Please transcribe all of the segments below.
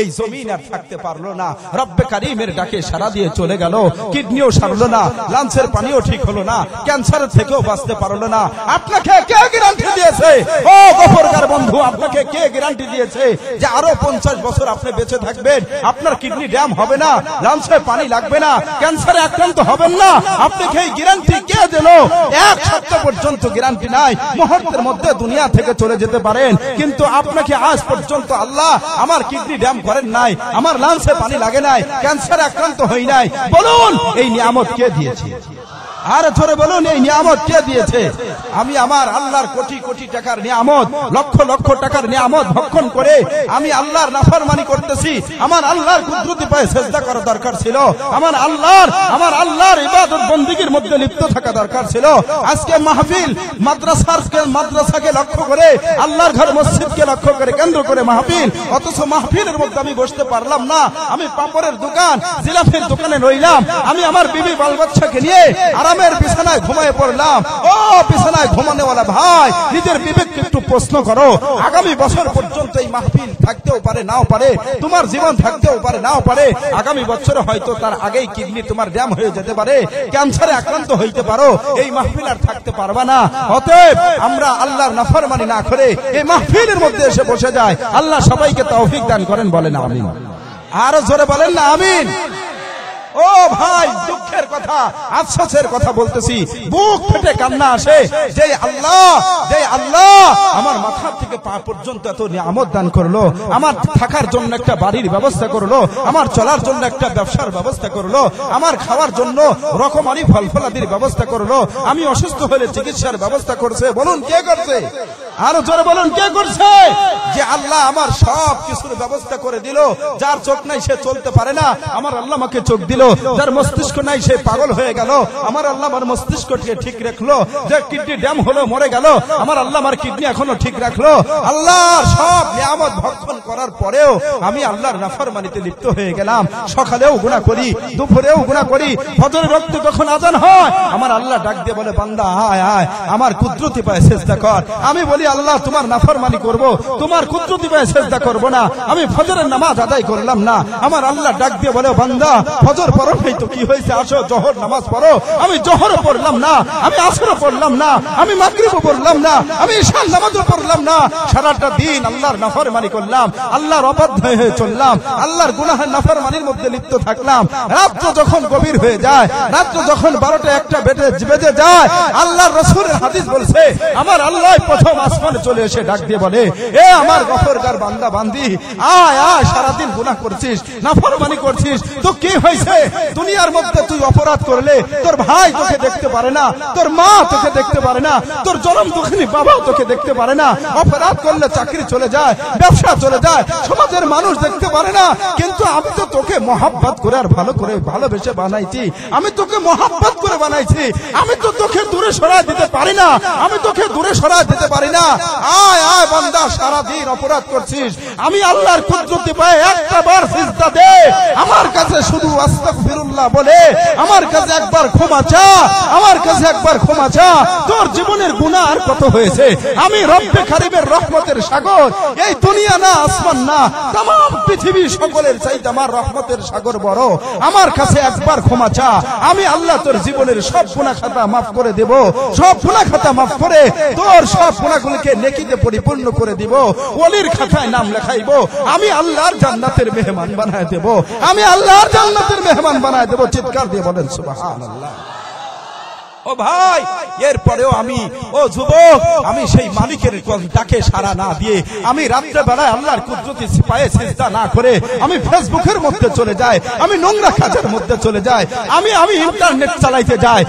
এই জমিন আর থাকতে পারলো না রব্বে কারিমের ডাকে সারা দিয়ে চলে গেল কিডনিও সারলো না লাঞ্চের পানিও ঠিক হলো না ক্যান্সার থেকেও বাঁচতে পারলো না আপনাকে কে গ্যারান্টি দিয়েছে ও গফরকার বন্ধু আপনাকে কে গ্যারান্টি দিয়েছে যে আরো পঞ্চাশ বছর আপনি বেঁচে থাকবেন আপনার কিডনি ড্যাম হবে না লাঞ্চের পানি লাগবে না ক্যান্সারে আক্রান্ত হবেন না আপনাকে এই গ্যারান্টি কে দিল এক সপ্তাহ পর্যন্ত গ্যারান্টি নাই মুহূর্তের মধ্যে দুনিয়া থেকে চলে যেতে পারেন কিন্তু আপনাকে আজ পর্যন্ত আল্লাহ আমার কিডনি ড্যাম করেন নাই আমার লাংসে পানি লাগে নাই ক্যান্সার আক্রান্ত হই নাই বলুন এই নিয়ামত কে দিয়েছে আর ধরে বলুন এই নিয়ামত কে দিয়েছে আমি আমার আল্লাহর কোটি কোটি টাকার নিয়ামত লক্ষ লক্ষ টাকার নিয়ামত ভক্ষণ করে আমি আল্লাহর নাফরমানি করতেছি আমার আল্লাহর কুদরতি পায়ে চেষ্টা করা দরকার ছিল আমার আল্লাহর আমার আল্লাহর ইবাদত বন্দীগীর মধ্যে লিপ্ত থাকা দরকার ছিল আজকে মাহফিল মাদ্রাসার মাদ্রাসাকে লক্ষ্য করে আল্লাহর ঘর মসজিদকে লক্ষ্য করে কেন্দ্র করে মাহফিল অথচ মাহফিলের মধ্যে আমি বসতে পারলাম না আমি পাপড়ের দোকান জিলাফের দোকানে রইলাম আমি আমার বিবি বাল বাচ্চাকে নিয়ে আর ইসলামের বিছানায় ঘুমায় পড়লাম ও বিছানায় ঘুমানো ঘুমানেওয়ালা ভাই নিজের বিবেককে একটু প্রশ্ন করো আগামী বছর পর্যন্ত এই মাহফিল থাকতেও পারে নাও পারে তোমার জীবন থাকতেও পারে নাও পারে আগামী বছর হয়তো তার আগেই কিডনি তোমার ড্যাম হয়ে যেতে পারে ক্যান্সারে আক্রান্ত হইতে পারো এই মাহফিল আর থাকতে পারবা না অতএব আমরা আল্লাহর নাফরমানি না করে এই মাহফিলের মধ্যে এসে বসে যায় আল্লাহ সবাইকে তৌফিক দান করেন বলেন আমিন আর জোরে বলেন না আমিন ও ভাই দুঃখের কথা আফসোসের কথা বলতেছি বুক ফেটে কান্না আসে যে আল্লাহ যে আল্লাহ আমার মাথা থেকে পা পর্যন্ত এত নিয়ামত দান করলো আমার থাকার জন্য একটা বাড়ির ব্যবস্থা করলো আমার চলার জন্য একটা ব্যবসার ব্যবস্থা করলো আমার খাওয়ার জন্য রকমারি ফল ফলাদির ব্যবস্থা করলো আমি অসুস্থ হলে চিকিৎসার ব্যবস্থা করছে বলুন কে করছে আরো জোরে বলুন কে করছে যে আল্লাহ আমার সব কিছুর ব্যবস্থা করে দিল যার চোখ নাই সে চলতে পারে না আমার আল্লাহ আমাকে চোখ দিল দিল যার মস্তিষ্ক নাই সে পাগল হয়ে গেল আমার আল্লাহ আমার মস্তিষ্কটিকে ঠিক রাখলো যে কিডনি ড্যাম হলো মরে গেল আমার আল্লাহ আমার কিডনি এখনো ঠিক রাখলো আল্লাহ সব নিয়ামত ভক্ষণ করার পরেও আমি আল্লাহর নাফরমানিতে লিপ্ত হয়ে গেলাম সকালেও গুণা করি দুপুরেও গুণা করি ফজরের রক্ত যখন আজান হয় আমার আল্লাহ ডাক দিয়ে বলে বান্দা হায় হায় আমার কুদরতি পায় চেষ্টা কর আমি বলি আল্লাহ তোমার নাফরমানি করব তোমার কুদরতি পায় চেষ্টা করব না আমি ফজরের নামাজ আদায় করলাম না আমার আল্লাহ ডাক দিয়ে বলে বান্দা ফজর পড়ো নাই তো কি হয়েছে আসো জহর নামাজ পড়ো আমি জহরও পড়লাম না আমি আসরও পড়লাম না আমি মাগরিবও পড়লাম না আমি ঈশান নামাজও পড়লাম না সারাটা দিন আল্লাহর নাফরমানি করলাম আল্লাহর অবাধ্য হয়ে চললাম আল্লাহর গুনাহের নাফরমানির মধ্যে লিপ্ত থাকলাম রাত্র যখন গভীর হয়ে যায় রাত্র যখন বারোটা একটা বেটে বেজে যায় আল্লাহর রসুলের হাদিস বলছে আমার আল্লাহ প্রথম আসমানে চলে এসে ডাক দিয়ে বলে এ আমার গফরগার বান্দা বান্দি আয় আয় সারাদিন গুনাহ করছিস নাফরমানি করছিস তো কি হয়েছে দুনিয়ার মধ্যে তুই অপরাধ করলে তোর ভাই তোকে দেখতে পারে না তোর মা তোকে দেখতে পারে না তোর জনম দুঃখিনী বাবা তোকে দেখতে পারে না অপরাধ করলে চাকরি চলে যায় ব্যবসা চলে যায় সমাজের মানুষ দেখতে পারে না কিন্তু আমি তো তোকে মহাব্বত করে আর ভালো করে ভালোবেসে বানাইছি আমি তোকে মহাব্বত করে বানাইছি আমি তো তোকে দূরে সরায় দিতে পারি না আমি তোকে দূরে সরায় দিতে পারি না আয় আয় বান্দা সারা দিন অপরাধ করছিস আমি আল্লাহর কুদরতি পায় একটা বার সিজদা দে আমার কাছে শুধু আস্তা আস্তাগফিরুল্লাহ বলে আমার কাছে একবার ক্ষমা চা আমার কাছে একবার ক্ষমা চা তোর জীবনের গুনাহ আর কত হয়েছে আমি রব্বে কারিমের রহমতের সাগর এই দুনিয়া না আসমান না तमाम পৃথিবী সকলের চাইতে আমার রহমতের সাগর বড় আমার কাছে একবার ক্ষমা চা আমি আল্লাহ তোর জীবনের সব গুনাহ খাতা maaf করে দেব সব গুনাহ খাতা maaf করে তোর সব গুনাহগুলোকে নেকিতে পরিপূর্ণ করে দিব ওলির খাতায় নাম লেখাইব আমি আল্লাহর জান্নাতের মেহমান বানায় দেব আমি আল্লাহর জান্নাতের মেহমান بنا دیا ও ভাই এরপরেও আমি ও যুবক আমি সেই মালিকের ডাকে সারা না দিয়ে আমি রাত্রেবেলায় আল্লাহর কুদরতি সিপাহে চিন্তা না করে আমি ফেসবুকের মধ্যে চলে যাই আমি নোংরা কাজের মধ্যে চলে যাই আমি আমি ইন্টারনেট চালাইতে যাই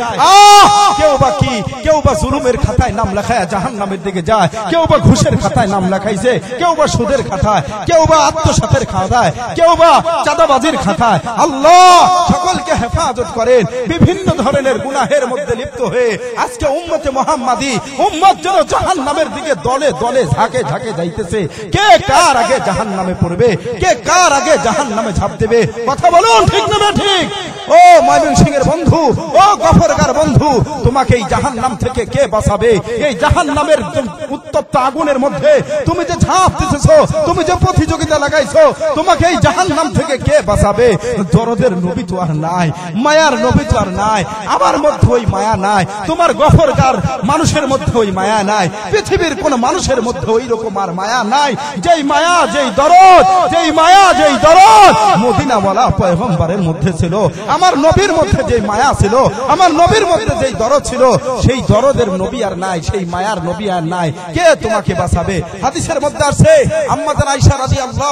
কেউ বা কি কেউ বা জুলুমের খাতায় নাম লেখায় জাহান নামের দিকে যায় কেউ বা ঘুষের খাতায় নাম লেখাইছে কেউ বা সুদের খাতায় কেউ বা আত্মসাতের খাতায় কেউ বা চাঁদাবাজির খাতায় আল্লাহ সকলকে হেফাজত করেন বিভিন্ন ধরনের গুনাহের মধ্যে লিপ্ত হয়ে আজকে উম্মতে মোহাম্মাদি উম্মত যেন জাহান নামের দিকে দলে দলে ঝাঁকে ঝাঁকে যাইতেছে কে কার আগে জাহান নামে পড়বে কে কার আগে জাহান নামে ঝাঁপ দেবে কথা বলুন ঠিক না ঠিক ও ময়মন সিং এর বন্ধু ও গফরগার বন্ধু তোমাকে এই জাহান নাম থেকে কে বাঁচাবে এই জাহান নামের উত্তপ্ত আগুনের মধ্যে তুমি যে ঝাঁপ দিতেছ তুমি যে প্রতিযোগিতা লাগাইছো তোমাকে এই জাহান নাম থেকে কে বাঁচাবে দরদের নবী তো আর নাই মায়ার নবী তো আর নাই আমার মধ্যে ওই মায়া নাই তোমার গফরগার মানুষের মধ্যে ওই মায়া নাই পৃথিবীর কোন মানুষের মধ্যে ওই রকম আর মায়া নাই যেই মায়া যেই দরদ যেই মায়া যেই দরদ মদিনা মদিনাওয়ালা পয়গম্বরের মধ্যে ছিল আমার আমার নবীর মধ্যে যে মায়া ছিল আমার নবীর মধ্যে যে দরদ ছিল সেই দরদের নবী আর নাই সেই মায়ার নবী আর নাই কে তোমাকে বাঁচাবে হাদিসের মধ্যে আছে আম্মাদান আইসা রাজি আল্লাহ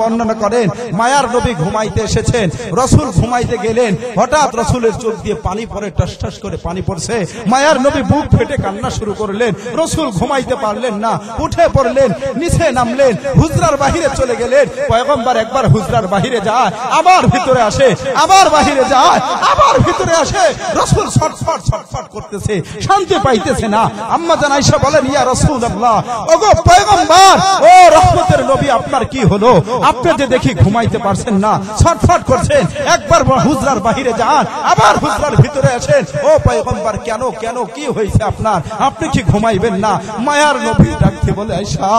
বর্ণনা করেন মায়ার নবী ঘুমাইতে এসেছেন রসুল ঘুমাইতে গেলেন হঠাৎ রসুলের চোখ দিয়ে পানি পরে টস টস করে পানি পড়ছে মায়ার নবী বুক ফেটে কান্না শুরু করলেন রসুল ঘুমাইতে পারলেন না উঠে পড়লেন নিচে নামলেন হুজরার বাহিরে চলে গেলেন পয়গম্বার একবার হুজরার বাহিরে যায় আবার ভিতরে আসে আবার বাহিরে যায় আবার ভিতরে আসে রসুল ছটফট ছটফট করতেছে শান্তি পাইতেছে না আম্মা জান আইসা বলেন ইয়া রসুল আল্লাহ ওগো পয়গম্বর ও রহমতের নবী আপনার কি হলো আপনি যে দেখি ঘুমাইতে পারছেন না ছটফট করছেন একবার হুজরার বাহিরে যান আবার হুজরার ভিতরে আসেন ও পয়গম্বর কেন কেন কি হইছে আপনার আপনি কি ঘুমাইবেন না মায়ার নবী ডাকতে বলে আইসা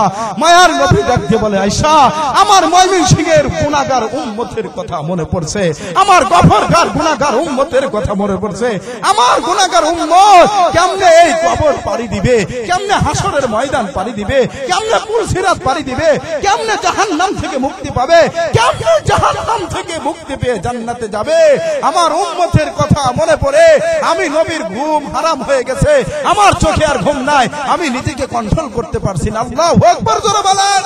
মায়ার নবী ডাকতে বলে আইসা আমার ময়মনসিংহের গুণাগার উম্মতের কথা মনে পড়ছে আমার গফ আমার গুণাগার উম্মতের কথা মনে পড়ছে আমার গুণাগার উম্মত কেমনে এই কবর পাড়ি দিবে কেমনে হাসরের ময়দান পাড়ি দিবে কেমনে পুলসিরাত পাড়ি দিবে কেমনে জাহান নাম থেকে মুক্তি পাবে কেমনে জাহান নাম থেকে মুক্তি পেয়ে জান্নাতে যাবে আমার উম্মতের কথা মনে পড়ে আমি নবীর ঘুম হারাম হয়ে গেছে আমার চোখে আর ঘুম নাই আমি নিজেকে কন্ট্রোল করতে পারছি না আল্লাহু আকবার জোরে বলেন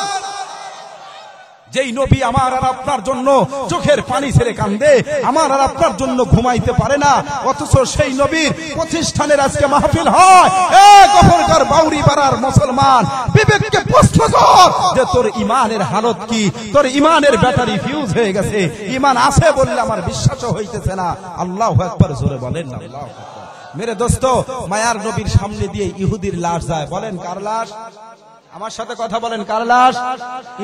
যেই নবী আমার আর আপনার জন্য চোখের পানি ছেড়ে কান্দে আমার আর আপনার জন্য ঘুমাইতে পারে না অথচ সেই নবীর প্রতিষ্ঠানের আজকে মাহফিল হয় এ গফরকার বাউরি পাড়ার মুসলমান বিবেককে প্রশ্ন কর যে তোর ইমানের হালত কি তোর ইমানের ব্যাটারি ফিউজ হয়ে গেছে ইমান আছে বললে আমার বিশ্বাসও হইতেছে না আল্লাহ একবার জোরে বলেন না মেরে দোস্ত মায়ার নবীর সামনে দিয়ে ইহুদির লাশ যায় বলেন কার লাশ আমার সাথে কথা বলেন কার লাশ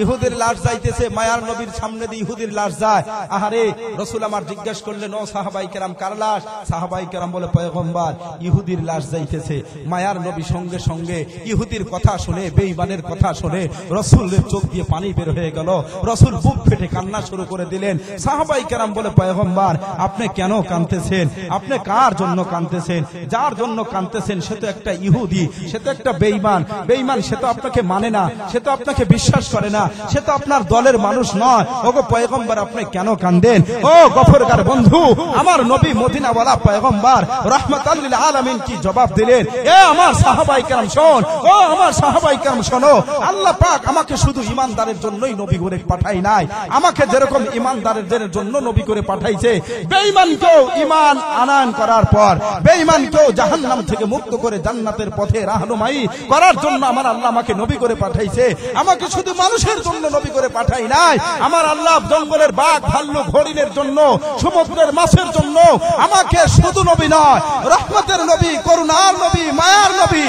ইহুদের লাশ যাইতেছে মায়ার নবীর সামনে দিয়ে ইহুদের লাশ যায় আহারে রসুল আমার জিজ্ঞেস করলেন ও সাহাবাই কেরাম কার লাশ সাহাবাই কেরাম বলে পয়গম্বার ইহুদির লাশ যাইতেছে মায়ার নবী সঙ্গে সঙ্গে ইহুদির কথা শুনে বেইমানের কথা শুনে রসুলের চোখ দিয়ে পানি বের হয়ে গেল রসুল বুক ফেটে কান্না শুরু করে দিলেন সাহাবাই কেরাম বলে পয়গম্বার আপনি কেন কানতেছেন আপনি কার জন্য কানতেছেন যার জন্য কানতেছেন সে তো একটা ইহুদি সে তো একটা বেইমান বেইমান সে তো আপনাকে আপনাকে মানে না সে তো আপনাকে বিশ্বাস করে না সে তো আপনার দলের মানুষ নয় ওগো পয়গম্বর আপনি কেন কান্দেন ও গফরকার বন্ধু আমার নবী মদিনাওয়ালা পয়গম্বর রহমতাল্লিল আলমিন কি জবাব দিলেন এ আমার সাহাবাই কেরাম শোন ও আমার সাহাবাই কেরাম শোনো আল্লাহ পাক আমাকে শুধু ইমানদারের জন্যই নবী করে পাঠাই নাই আমাকে যেরকম ইমানদারের জন্য নবী করে পাঠাইছে বেঈমানকেও ইমান আনায়ন করার পর বেঈমানকেও জাহান্নাম থেকে মুক্ত করে জান্নাতের পথে রাহনুমাই করার জন্য আমার আল্লাহ আমাকে নবী করে পাঠাইছে আমাকে শুধু মানুষের জন্য নবী করে পাঠাই নাই আমার আল্লাহ জঙ্গলের বাঘ ভাল্লু হরিণের জন্য সমুদ্রের মাছের জন্য আমাকে শুধু নবী নয় রহমতের নবী করুণার নবী মায়ার নবী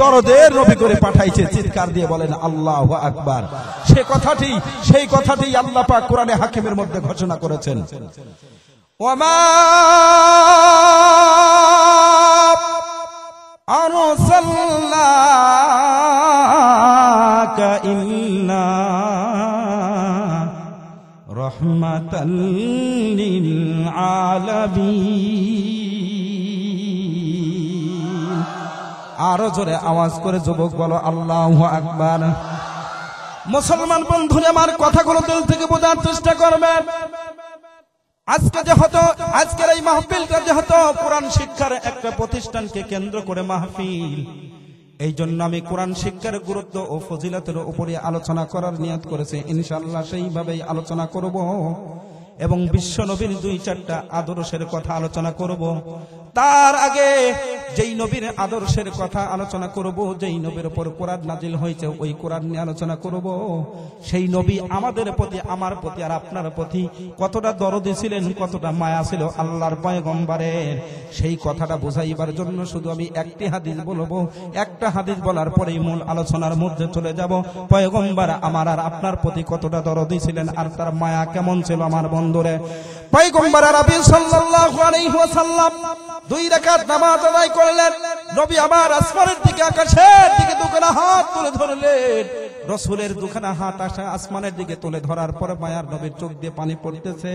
দরদের নবী করে পাঠাইছে চিৎকার দিয়ে বলেন আল্লাহ আকবার সে কথাটি সেই কথাটি আল্লাহ পাক কোরআনে হাকিমের মধ্যে ঘোষণা করেছেন وما أرسلنا আরো জোরে আওয়াজ করে যুবক বলো আল্লাহ আকবার মুসলমান বন্ধুরে আমার কথাগুলো দিল থেকে বোঝার চেষ্টা করবেন আজকে যে হতো আজকের এই মাহফিলটা যে হতো কোরআন শিক্ষার একটা প্রতিষ্ঠানকে কেন্দ্র করে মাহফিল এই জন্য আমি কোরআন শিক্ষার গুরুত্ব ও ফজিলাতের উপরে আলোচনা করার নিয়াত করেছি ইনশাল্লাহ সেইভাবেই আলোচনা করব এবং বিশ্ব নবীর দুই চারটা আদর্শের কথা আলোচনা করব তার আগে যেই নবীর আদর্শের কথা আলোচনা করব যেই নবীর উপর কোরআন নাজিল হয়েছে ওই কোরআন নিয়ে আলোচনা করব সেই নবী আমাদের প্রতি আমার প্রতি আর আপনার প্রতি কতটা দরদি ছিলেন কতটা মায়া ছিল আল্লাহর পয়গম্বারের সেই কথাটা বোঝাইবার জন্য শুধু আমি একটি হাদিস বলবো একটা হাদিস বলার পরেই মূল আলোচনার মধ্যে চলে যাব পয়গম্বার আমার আর আপনার প্রতি কতটা দরদি ছিলেন আর তার মায়া কেমন ছিল আমার বন্ধু বন্ধুরে পয়গম্বর দুই করলেন নবী আবার আসমানের দিকে আকাশের দিকে দুখানা হাত তুলে ধরলেন রসুলের দুখানা হাত আসা আসমানের দিকে তুলে ধরার পর মায়ার নবীর চোখ দিয়ে পানি পড়তেছে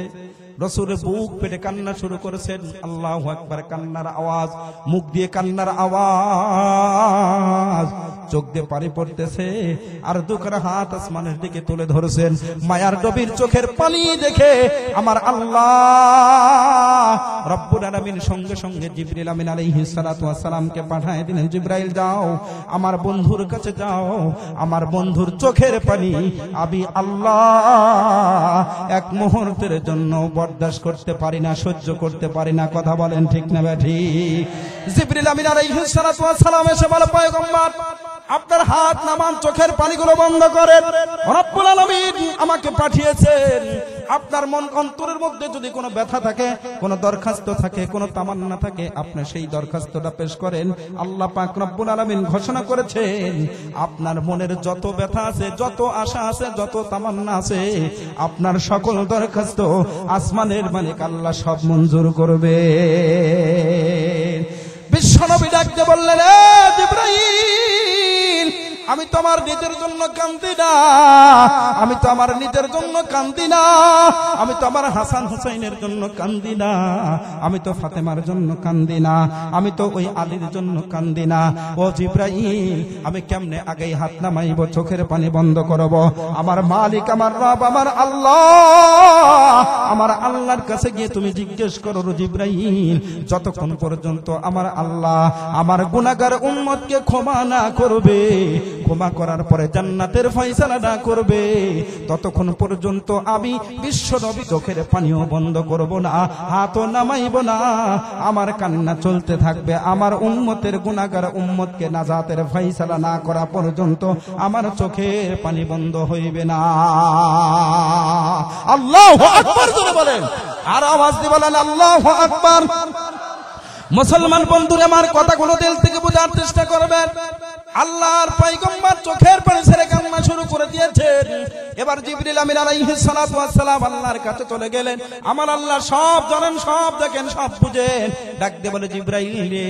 রসুলের বুক পেটে কান্না শুরু করেছেন আল্লাহ একবার কান্নার আওয়াজ মুখ দিয়ে কান্নার আওয়াজ চোখ দিয়ে পানি পড়তেছে আর দুখানা হাত আসমানের দিকে তুলে ধরেছেন মায়ার নবীর চোখের পানি দেখে আমার আল্লাহ রব্বুল আলমিন সঙ্গে সঙ্গে জিবরিল আমিন আলী সালাতু পাঠায় দিলেন জিব্রাইল যাও আমার বন্ধুর কাছে যাও আমার বন্ধু বন্ধুর চোখের পানি আমি আল্লাহ এক মুহূর্তের জন্য বরদাস করতে পারি না সহ্য করতে পারি না কথা বলেন ঠিক না ব্যাঠি জিবরিল আমিন আলাইহিস সালাতু ওয়াস সালাম এসে বলে পয়গম্বর আপনার হাত নামান চোখের পানিগুলো বন্ধ করেন রব্বুল আলামিন আমাকে পাঠিয়েছেন আপনার মন অন্তরের মধ্যে যদি কোনো ব্যথা থাকে কোনো দরখাস্ত থাকে কোনো তামান্না থাকে আপনি সেই দরখাস্তটা পেশ করেন আল্লাহ পাক রব্বুল আলামিন ঘোষণা করেছেন আপনার মনের যত ব্যথা আছে যত আশা আছে যত তামান্না আছে আপনার সকল দরখাস্ত আসমানের মালিক আল্লাহ সব মঞ্জুর করবে বিশ্বনবী ডাকতে বললেন ইব্রাহিম আমি তো আমার নিজের জন্য কান্দি না আমি তো আমার নিজের জন্য কান্দি না আমি তো আমার হাসান হুসাইনের জন্য কান্দি না আমি তো ফাতেমার জন্য কান্দি না আমি তো ওই আলীর জন্য কান্দি না ও জিব্রাহিম আমি কেমনে আগেই হাত নামাইব চোখের পানি বন্ধ করব আমার মালিক আমার রব আমার আল্লাহ আমার আল্লাহর কাছে গিয়ে তুমি জিজ্ঞেস করো জিব্রাহিম যতক্ষণ পর্যন্ত আমার আল্লাহ আমার গুণাগার উম্মতকে ক্ষমা না করবে ক্ষমা করার পরে জান্নাতের ফয়সালাটা করবে ততক্ষণ পর্যন্ত আমি বিশ্ব নবী চোখের পানিও বন্ধ করব না হাতও নামাইব না আমার কান্না চলতে থাকবে আমার উম্মতের গুণাগার উম্মতকে নাজাতের ফয়সালা না করা পর্যন্ত আমার চোখের পানি বন্ধ হইবে না আল্লাহ আকবর বলেন আর আওয়াজ দিয়ে বলেন আল্লাহ আকবর মুসলমান বন্ধুরা আমার কথাগুলো দিল থেকে বোঝার চেষ্টা করবেন আল্লাহর পাইগম্বার চোখের পানি ছেড়ে কান্না শুরু করে দিয়েছেন এবার জিবরিল আমিন আলাইহিস সালাতু ওয়াস সালাম আল্লাহর কাছে চলে গেলেন আমার আল্লাহ সব জানেন সব দেখেন সব বুঝেন ডাক দিয়ে বলে জিবরাইল রে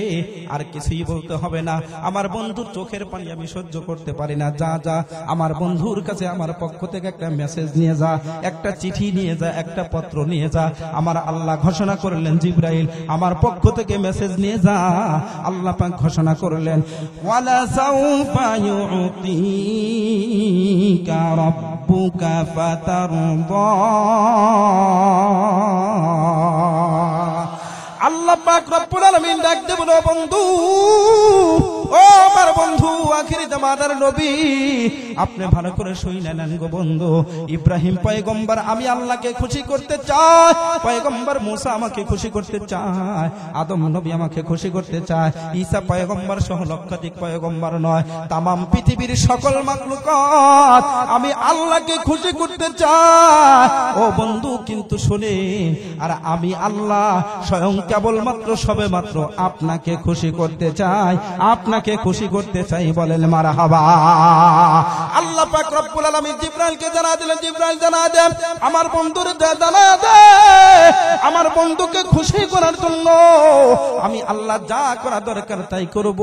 আর কিছুই বলতে হবে না আমার বন্ধুর চোখের পানি আমি সহ্য করতে পারি না যা যা আমার বন্ধুর কাছে আমার পক্ষ থেকে একটা মেসেজ নিয়ে যা একটা চিঠি নিয়ে যা একটা পত্র নিয়ে যা আমার আল্লাহ ঘোষণা করলেন জিবরাইল আমার পক্ষ থেকে মেসেজ নিয়ে যা আল্লাহ পাক ঘোষণা করলেন ওয়ালা سوف يعطيك ربك فترضى الله পাক رب العالمين ডাক দেব বন্ধু ও আমার বন্ধু আখির জামানার নবী আপনি ভালো করে শুই নেন গো বন্ধু ইব্রাহিম পয়গম্বর আমি আল্লাহকে খুশি করতে চাই পয়গম্বর মুসা আমাকে খুশি করতে চায় আদম নবী আমাকে খুশি করতে চায় ঈসা পয়গম্বর সহ লক্ষাধিক পয়গম্বর নয় তামাম পৃথিবীর সকল মাকলুকাত আমি আল্লাহকে খুশি করতে চাই ও বন্ধু কিন্তু শুনে আর আমি আল্লাহ স্বয়ং কেবলমাত্র সবে মাত্র আপনাকে খুশি করতে চাই আপনার আপনাকে খুশি করতে চাই বলেন মারা হাবা আল্লাহ আমি রব্বুল আলমী জিব্রাইলকে জানা দিলেন জিব্রাইল জানা দেন আমার বন্ধুর জানা দে আমার বন্ধুকে খুশি করার জন্য আমি আল্লাহ যা করা দরকার তাই করব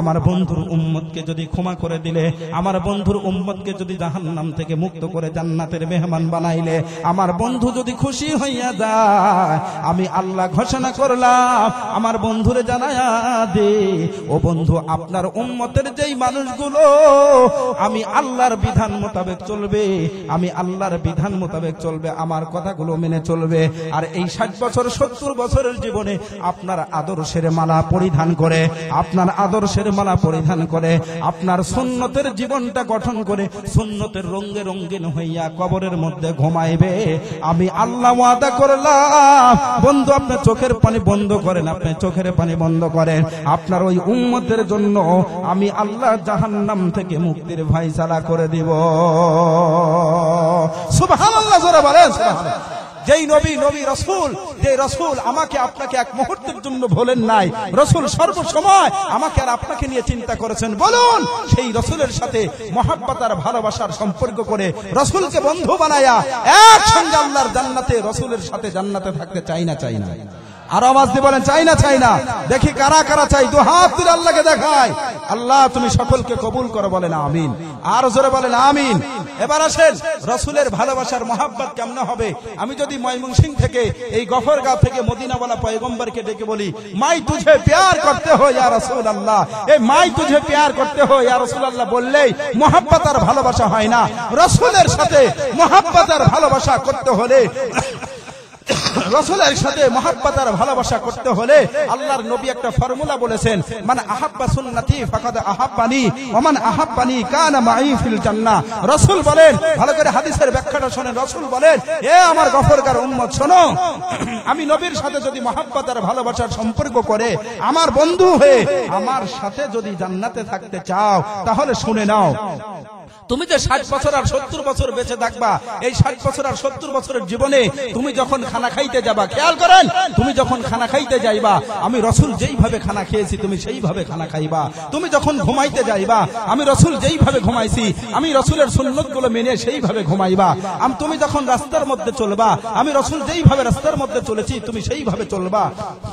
আমার বন্ধুর উম্মতকে যদি ক্ষমা করে দিলে আমার বন্ধুর উম্মতকে যদি জাহান্নাম থেকে মুক্ত করে জান্নাতের মেহমান বানাইলে আমার বন্ধু যদি খুশি হইয়া যায় আমি আল্লাহ ঘোষণা করলাম আমার বন্ধুরে জানায়া দে ও বন্ধু আপনার উন্মতের যেই মানুষগুলো আমি আল্লাহর বিধান মোতাবেক চলবে আমি আল্লাহর বিধান মোতাবেক চলবে আমার কথাগুলো মেনে চলবে আর এই ষাট বছর সত্তর বছরের জীবনে আপনার আদর্শের মালা পরিধান করে আপনার আদর্শের মালা পরিধান করে আপনার সুন্নতের জীবনটা গঠন করে সুন্নতের রঙ্গে রঙ্গিন হইয়া কবরের মধ্যে ঘুমাইবে আমি আল্লাহ আদা করলাম বন্ধু আপনার চোখের পানি বন্ধ করেন আপনি চোখের পানি বন্ধ করেন আপনার ওই উন্মতের জন্য জন্য আমি আল্লাহ জাহান্নাম থেকে মুক্তির ভাইসালা করে দিব যেই নবী নবী রসুল যে রসুল আমাকে আপনাকে এক মুহূর্তের জন্য ভোলেন নাই রসুল সর্বসময় আমাকে আর আপনাকে নিয়ে চিন্তা করেছেন বলুন সেই রসুলের সাথে মহাব্বাতার ভালোবাসার সম্পর্ক করে রসুলকে বন্ধু বানায়া একসঙ্গে আল্লাহর জান্নাতে রসুলের সাথে জান্নাতে থাকতে চাই না চাই না আর আওয়াজ দিয়ে বলেন চাই না চাই না দেখি কারা কারা চাই দু হাত তুলে আল্লাহকে দেখায় আল্লাহ তুমি সকলকে কবুল করো বলেন আমিন আর জোরে বলেন আমিন এবার আসেন রসুলের ভালোবাসার মহাব্বত কেমন হবে আমি যদি ময়মুং সিং থেকে এই গফর গাঁ থেকে মদিনাওয়ালা পয়গম্বরকে ডেকে বলি মাই তুঝে প্যার করতে হো ইয়া রসুল আল্লাহ এই মাই তুঝে প্যার করতে হো ইয়া রসুল আল্লাহ বললেই মহাব্বত আর ভালোবাসা হয় না রসুলের সাথে মহাব্বত আর ভালোবাসা করতে হলে রসুলের সাথে মহাব্বাত আর ভালোবাসা করতে হলে আল্লাহর নবী একটা ফর্মুলা বলেছেন মানে আহাব্বা সুন্নতি ফাকাদ আহাব্বানি ওমান আহাব্বানি কানা মাই ফিল জান্নাহ রসুল বলেন ভালো করে হাদিসের ব্যাখ্যাটা শোনেন রসুল বলেন এ আমার গফরকার উম্মত শোনো আমি নবীর সাথে যদি মহাব্বাত আর ভালোবাসার সম্পর্ক করে আমার বন্ধু হয়ে আমার সাথে যদি জান্নাতে থাকতে চাও তাহলে শুনে নাও তুমি যে ষাট বছর আর সত্তর বছর বেঁচে থাকবা এই ষাট বছর আর সত্তর বছরের জীবনে তুমি যখন খানা খাইতে যাবা খেয়াল করেন তুমি যখন খানা খাইতে যাইবা আমি রসুল যেইভাবে খানা খেয়েছি তুমি সেইভাবে খানা খাইবা তুমি যখন ঘুমাইতে যাইবা আমি রসুল যেইভাবে ঘুমাইছি আমি রসুলের সুন্নত গুলো মেনে সেইভাবে ঘুমাইবা আমি তুমি যখন রাস্তার মধ্যে চলবা আমি রসুল যেইভাবে রাস্তার মধ্যে চলেছি তুমি সেইভাবে চলবা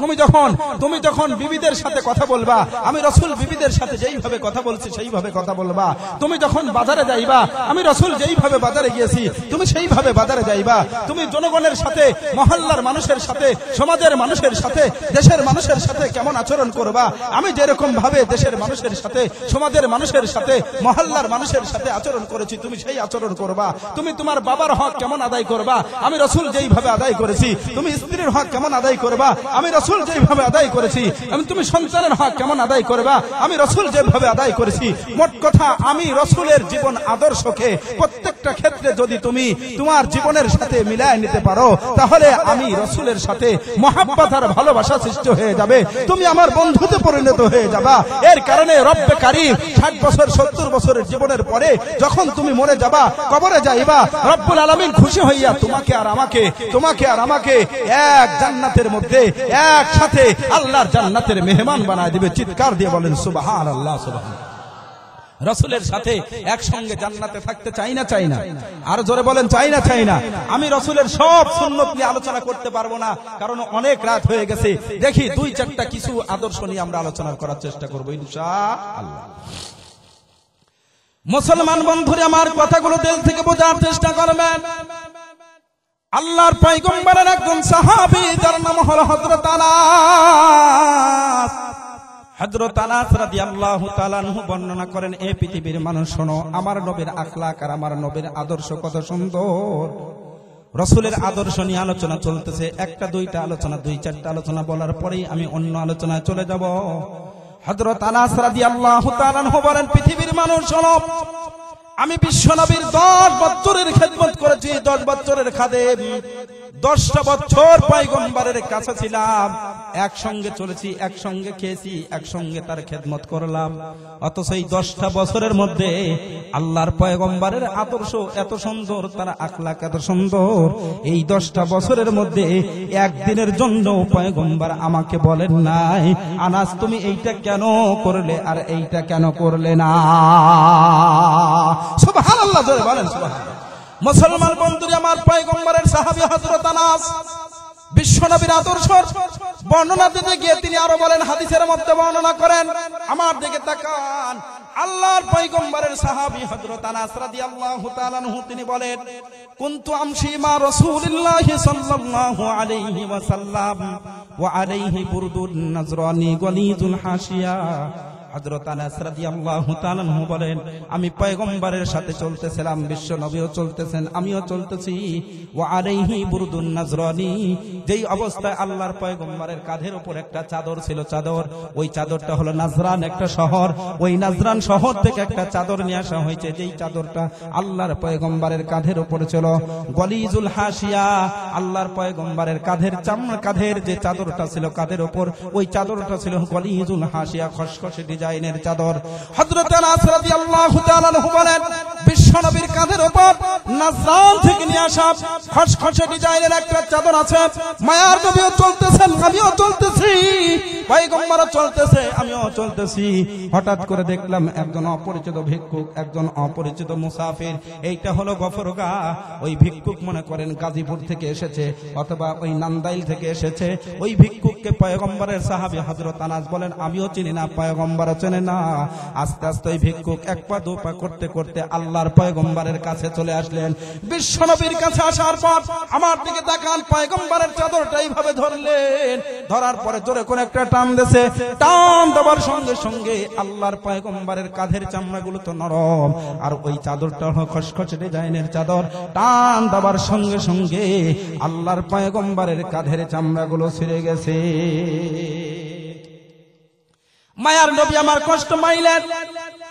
তুমি যখন তুমি যখন বিবিদের সাথে কথা বলবা আমি রসুল বিবিদের সাথে যেইভাবে কথা বলছি সেইভাবে কথা বলবা তুমি যখন বাজারে বাজারে যাইবা আমি রসুল যেইভাবে বাজারে গিয়েছি তুমি সেইভাবে বাজারে যাইবা তুমি জনগণের সাথে মহল্লার মানুষের সাথে সমাজের মানুষের সাথে দেশের মানুষের সাথে কেমন আচরণ করবা আমি যেরকম ভাবে দেশের মানুষের সাথে সমাজের মানুষের সাথে মহল্লার মানুষের সাথে আচরণ করেছি তুমি সেই আচরণ করবা তুমি তোমার বাবার হক কেমন আদায় করবা আমি রসুল যেইভাবে আদায় করেছি তুমি স্ত্রীর হক কেমন আদায় করবা আমি রসুল যেইভাবে আদায় করেছি আমি তুমি সন্তানের হক কেমন আদায় করবা আমি রসুল যেভাবে আদায় করেছি মোট কথা আমি রসুলের জীবন জীবন আদর্শকে প্রত্যেকটা ক্ষেত্রে যদি তুমি তোমার জীবনের সাথে মিলায় নিতে পারো তাহলে আমি রসুলের সাথে মহাব্বাত ভালোবাসা সৃষ্টি হয়ে যাবে তুমি আমার বন্ধুতে পরিণত হয়ে যাবা এর কারণে রব্বে কারি ষাট বছর সত্তর বছরের জীবনের পরে যখন তুমি মরে যাবা কবরে যাইবা রব্বুল আলমিন খুশি হইয়া তোমাকে আর আমাকে তোমাকে আর আমাকে এক জান্নাতের মধ্যে একসাথে আল্লাহর জান্নাতের মেহমান বানায় দিবে চিৎকার দিয়ে বলেন সুবাহ আল্লাহ সুবাহ রসুলের সাথে একসঙ্গে জান্নাতে থাকতে চাই না চাই না আর জোরে বলেন চাই না চাই না আমি রসুলের সব সুন্নত নিয়ে আলোচনা করতে পারবো না কারণ অনেক রাত হয়ে গেছে দেখি দুই চারটা কিছু আদর্শ নিয়ে আমরা আলোচনা করার চেষ্টা করবো আল্লাহ মুসলমান বন্ধুরে আমার কথাগুলো দিল থেকে বোঝার চেষ্টা করবেন আল্লাহর পাইগম্বরের একজন সাহাবি যার নাম হল হজরত আনাস হজরত আনাস বর্ণনা করেন এ পৃথিবীর মানুষ শোনো আমার নবীর আখলাক আর আমার নবীর আদর্শ কত সুন্দর রসুলের আদর্শ নিয়ে আলোচনা চলতেছে একটা দুইটা আলোচনা দুই চারটা আলোচনা বলার পরেই আমি অন্য আলোচনায় চলে যাব হজরত আনাস রাদি পৃথিবীর মানুষ শোনো আমি বিশ্ব নবীর দশ বছরের খেদমত করেছি দশ বছরের খাদেব দশটা বছর পাইগম্বারের কাছে ছিলাম একসঙ্গে চলেছি একসঙ্গে খেয়েছি একসঙ্গে তার খেদমত করলাম অত সেই দশটা বছরের মধ্যে আল্লাহর পয়গম্বারের আদর্শ এত সুন্দর তার আখলাক এত সুন্দর এই দশটা বছরের মধ্যে একদিনের জন্য পয়গম্বার আমাকে বলেন নাই আনাস তুমি এইটা কেন করলে আর এইটা কেন করলে না সব হাল আল্লাহ বলেন সব হাল মুসলমান বন্ধুরা আমার পয়গম্বরের সাহাবী হযরত আনাস বিশ্বনবীর আদর্শ বর্ণনা দিতে গিয়ে তিনি আরো বলেন হাদিসের মধ্যে বর্ণনা করেন আমার দিকে তাকান আল্লাহর পয়গম্বরের সাহাবী হযরত আনাস রাদিয়াল্লাহু তাআলা আনহু তিনি বলেন কুনতু আমশি মা রাসূলিল্লাহ সাল্লাল্লাহু আলাইহি ওয়াসাল্লাম ওয়া আলাইহি বুরদুন নাজরানি গলিদুল হাসিয়া বলেন আমি পয়গম্বরের সাথে চলতেছিলাম বিশ্ব নবীও চলতেছেন আমিও চলতেছি ওয়া আলাইহি বুরুদুন নাজরানি যেই অবস্থায় আল্লাহর পয়গম্বরের কাঁধের উপর একটা চাদর ছিল চাদর ওই চাদরটা হলো নাজরান একটা শহর ওই নাজরান শহর থেকে একটা চাদর নিয়ে আসা হয়েছে যেই চাদরটা আল্লাহর পয়গম্বরের কাঁধের উপরে ছিল গলিজুল হাসিয়া আল্লাহর পয়গম্বরের কাঁধের চামড়া কাঁধের যে চাদরটা ছিল কাঁধের উপর ওই চাদরটা ছিল গলিজুল হাসিয়া খসখসে হুজাইনের চাদর হজরত আনাস রাদিয়াল্লাহু তাআলা বলেন বিশ্বনবীর কাঁধের ওপর নাজাল থেকে নিয়ে আসা খসখসে ডিজাইনের একটা চাদর আছে মায়ার নবীও চলতেছেন আমিও চলতেছি আমিও ভিক্ষুক মনে করেন থেকে এসেছে অথবা ওই নান্দাইল থেকে এসেছে ওই ভিক্ষুককে হজরত আনাজ বলেন আমিও চিনি না পয়গম্বরও চেনে না আস্তে আস্তে ওই ভিক্ষুক এক পা দু পা করতে করতে আল্লাহর পায়গম্বারের কাছে চলে আসলেন বিশ্বনবীর কাছে আসার পর আমার দিকে তাকান পায়গম্বারের চাদরটা এইভাবে ধরলেন ধরার পরে জোরে কোন একটা টান দেছে টান দেওয়ার সঙ্গে সঙ্গে আল্লাহর পায়গম্বারের কাঁধের চামড়াগুলো তো নরম আর ওই চাদরটা হলো খসখসে ডিজাইনের চাদর টান দেওয়ার সঙ্গে সঙ্গে আল্লাহর পায়গম্বারের কাঁধের চামড়াগুলো ছিঁড়ে গেছে মায়ার নবী আমার কষ্ট মাইলেন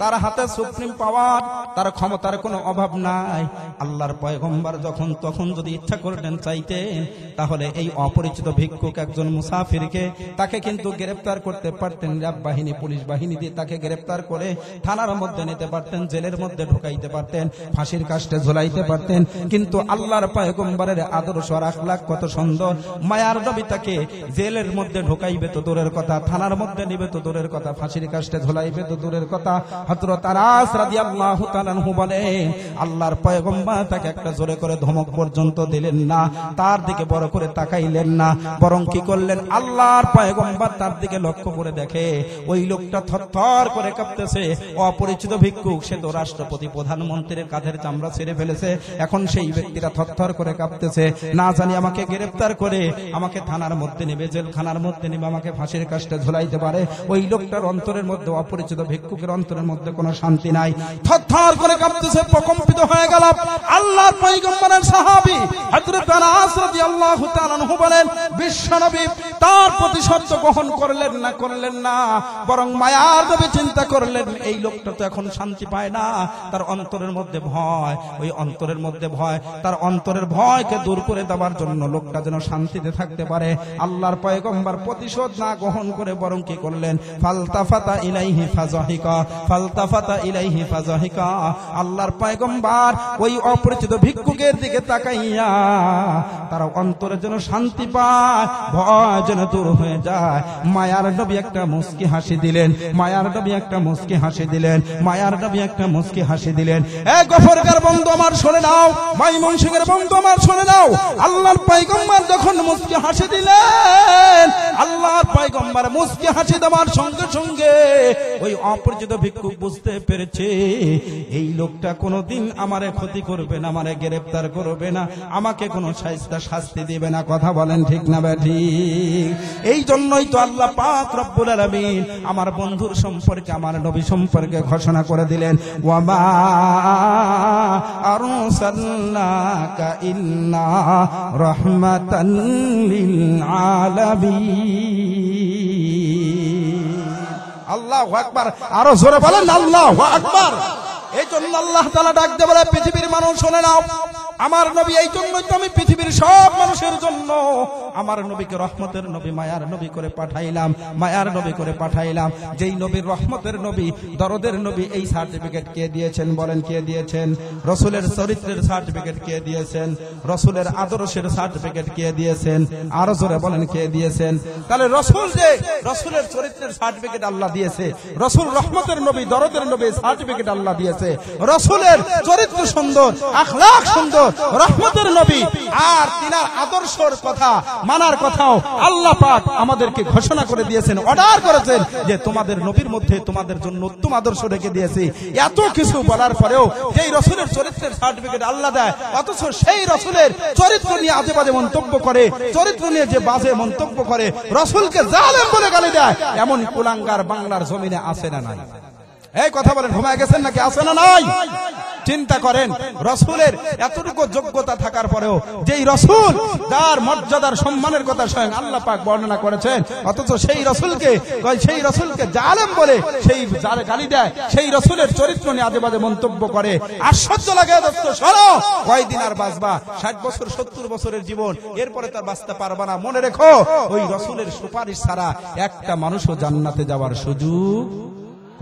তার হাতে সুপ্রিম পাওয়ার তার ক্ষমতার কোনো অভাব নাই আল্লাহর পয়গম্বর যখন তখন যদি ইচ্ছা করলেন চাইতেন তাহলে এই অপরিচিত ভিক্ষুক একজন মুসাফিরকে তাকে কিন্তু গ্রেপ্তার করতে পারতেন র্যাব বাহিনী পুলিশ বাহিনী দিয়ে তাকে গ্রেপ্তার করে থানার মধ্যে নিতে পারতেন জেলের মধ্যে ঢুকাইতে পারতেন ফাঁসির কাস্টে ঝোলাইতে পারতেন কিন্তু আল্লাহর পয়গম্বরের আদর্শ আর কত সুন্দর মায়ার দাবি তাকে জেলের মধ্যে ঢুকাইবে তো দূরের কথা থানার মধ্যে নিবে তো দূরের কথা ফাঁসির কাস্টে ঝোলাইবে তো দূরের কথা হজরত আনাস আল্লাহর পয়গম্বর তাকে একটা জোরে করে ধমক পর্যন্ত দিলেন না তার দিকে বড় করে তাকাইলেন না বরং কি করলেন আল্লাহর পয়গম্বর তার দিকে লক্ষ্য করে দেখে ওই লোকটা থরথর করে কাঁপতেছে অপরিচিত ভিক্ষুক সে তো রাষ্ট্রপতি প্রধানমন্ত্রীর কাঁধের চামড়া ছেড়ে ফেলেছে এখন সেই ব্যক্তিরা থরথর করে কাঁপতেছে না জানি আমাকে গ্রেপ্তার করে আমাকে থানার মধ্যে নেবে জেলখানার মধ্যে নেবে আমাকে ফাঁসির কাজটা ঝোলাইতে পারে ওই লোকটার অন্তরের মধ্যে অপরিচিত ভিক্ষুকের অন্তরের মধ্যে মধ্যে কোন শান্তি নাই করে কাঁপতেছে প্রকম্পিত হয়ে গেল আল্লাহর তার প্রতিশব্দ গ্রহণ করলেন না করলেন না বরং মায়ার চিন্তা করলেন এই লোকটা তো এখন শান্তি পায় না তার অন্তরের মধ্যে ভয় ওই অন্তরের মধ্যে ভয় তার অন্তরের ভয়কে দূর করে দেওয়ার জন্য লোকটা যেন শান্তিতে থাকতে পারে আল্লাহর পয়গম্বার প্রতিশোধ না গ্রহণ করে বরং কি করলেন ফাতা ইলাইহি ফাজাহিকা আল্লাহর ওই অপরিচিত ভিক্ষুকের দিকে তাকাইয়া তারা অন্তরে যেন শান্তি পায় ভয় যেন দূর হয়ে যায় মায়ার একটা মুস্কি হাসি দিলেন মায়ার একটা মুস্কি হাসি দিলেন মায়ার একটা মুস্কি হাসি দিলেন গফরকার বন্ধু আমার শুনে নাও বন্ধু আমার শুনে নাও আল্লাহর যখন মুস্কি হাসি দিলেন আল্লাহর মুস্কি হাসি দেওয়ার সঙ্গে সঙ্গে ওই অপরিচিত ভিক্ষু বুঝতে পেরেছে এই লোকটা কোনোদিন আমারে ক্ষতি করবে না আমারে গ্রেফতার করবে না আমাকে কোনো সাহিত্যা শাস্তি দেবে না কথা বলেন ঠিক না ব্যাঠি এই জন্যই তো আল্লাহ পাক রব্বুল আলামিন আমার বন্ধুর সম্পর্কে আমার নবী সম্পর্কে ঘোষণা করে দিলেন মা আরসালনাকা ইল্লা রহমাতাল লিল আলামিন আল্লাহ আকবার আরো জোরে বলেন আল্লাহ আকবার এই জন্য আল্লাহ তালা ডাকতে বলে পৃথিবীর মানুষ শোনে না আমার নবী এই জন্য আমি পৃথিবীর সব মানুষের জন্য আমার নবীকে রহমতের নবী মায়ার নবী করে পাঠাইলাম মায়ার নবী করে পাঠাইলাম যেই নবীর রহমতের নবী দরদের নবী এই সার্টিফিকেট কে দিয়েছেন বলেন কে দিয়েছেন রসুলের চরিত্রের সার্টিফিকেট কে দিয়েছেন রসুলের আদর্শের সার্টিফিকেট কে দিয়েছেন আরো জোরে বলেন কে দিয়েছেন তাহলে রসুল যে রসুলের চরিত্রের সার্টিফিকেট আল্লাহ দিয়েছে রসুল রহমতের নবী দরদের নবী সার্টিফিকেট আল্লাহ দিয়েছে রসুলের চরিত্র সুন্দর আখলাখ সুন্দর রহমতের নবী আর তিনার আদর্শর কথা মানার কথাও আল্লাহ পাক আমাদেরকে ঘোষণা করে দিয়েছেন অর্ডার করেছেন যে তোমাদের নবীর মধ্যে তোমাদের জন্য উত্তম আদর্শ রেখে দিয়েছি এত কিছু বলার পরেও যেই রসুলের চরিত্রের সার্টিফিকেট আল্লাহ দেয় অথচ সেই রসুলের চরিত্র নিয়ে আজে বাজে মন্তব্য করে চরিত্র নিয়ে যে বাজে মন্তব্য করে রসুলকে জালেম বলে গালি দেয় এমন কুলাঙ্গার বাংলার জমিনে আসে না নাই এই কথা বলেন ঘুমায় গেছেন নাকি আসে না নাই চিন্তা করেন রসুলের এতটুকু যোগ্যতা থাকার পরেও যেই রসুল তার মর্যাদার সম্মানের কথা স্বয়ং আল্লাহ পাক বর্ণনা করেছেন অথচ সেই রসুলকে সেই রসুলকে জালেম বলে সেই গালি দেয় সেই রসুলের চরিত্র নিয়ে আজে বাজে মন্তব্য করে আশ্চর্য লাগে কয়দিন আর বাঁচবা ষাট বছর সত্তর বছরের জীবন এরপরে তার বাঁচতে পারবা না মনে রেখো ওই রসুলের সুপারিশ ছাড়া একটা মানুষও জান্নাতে যাওয়ার সুযোগ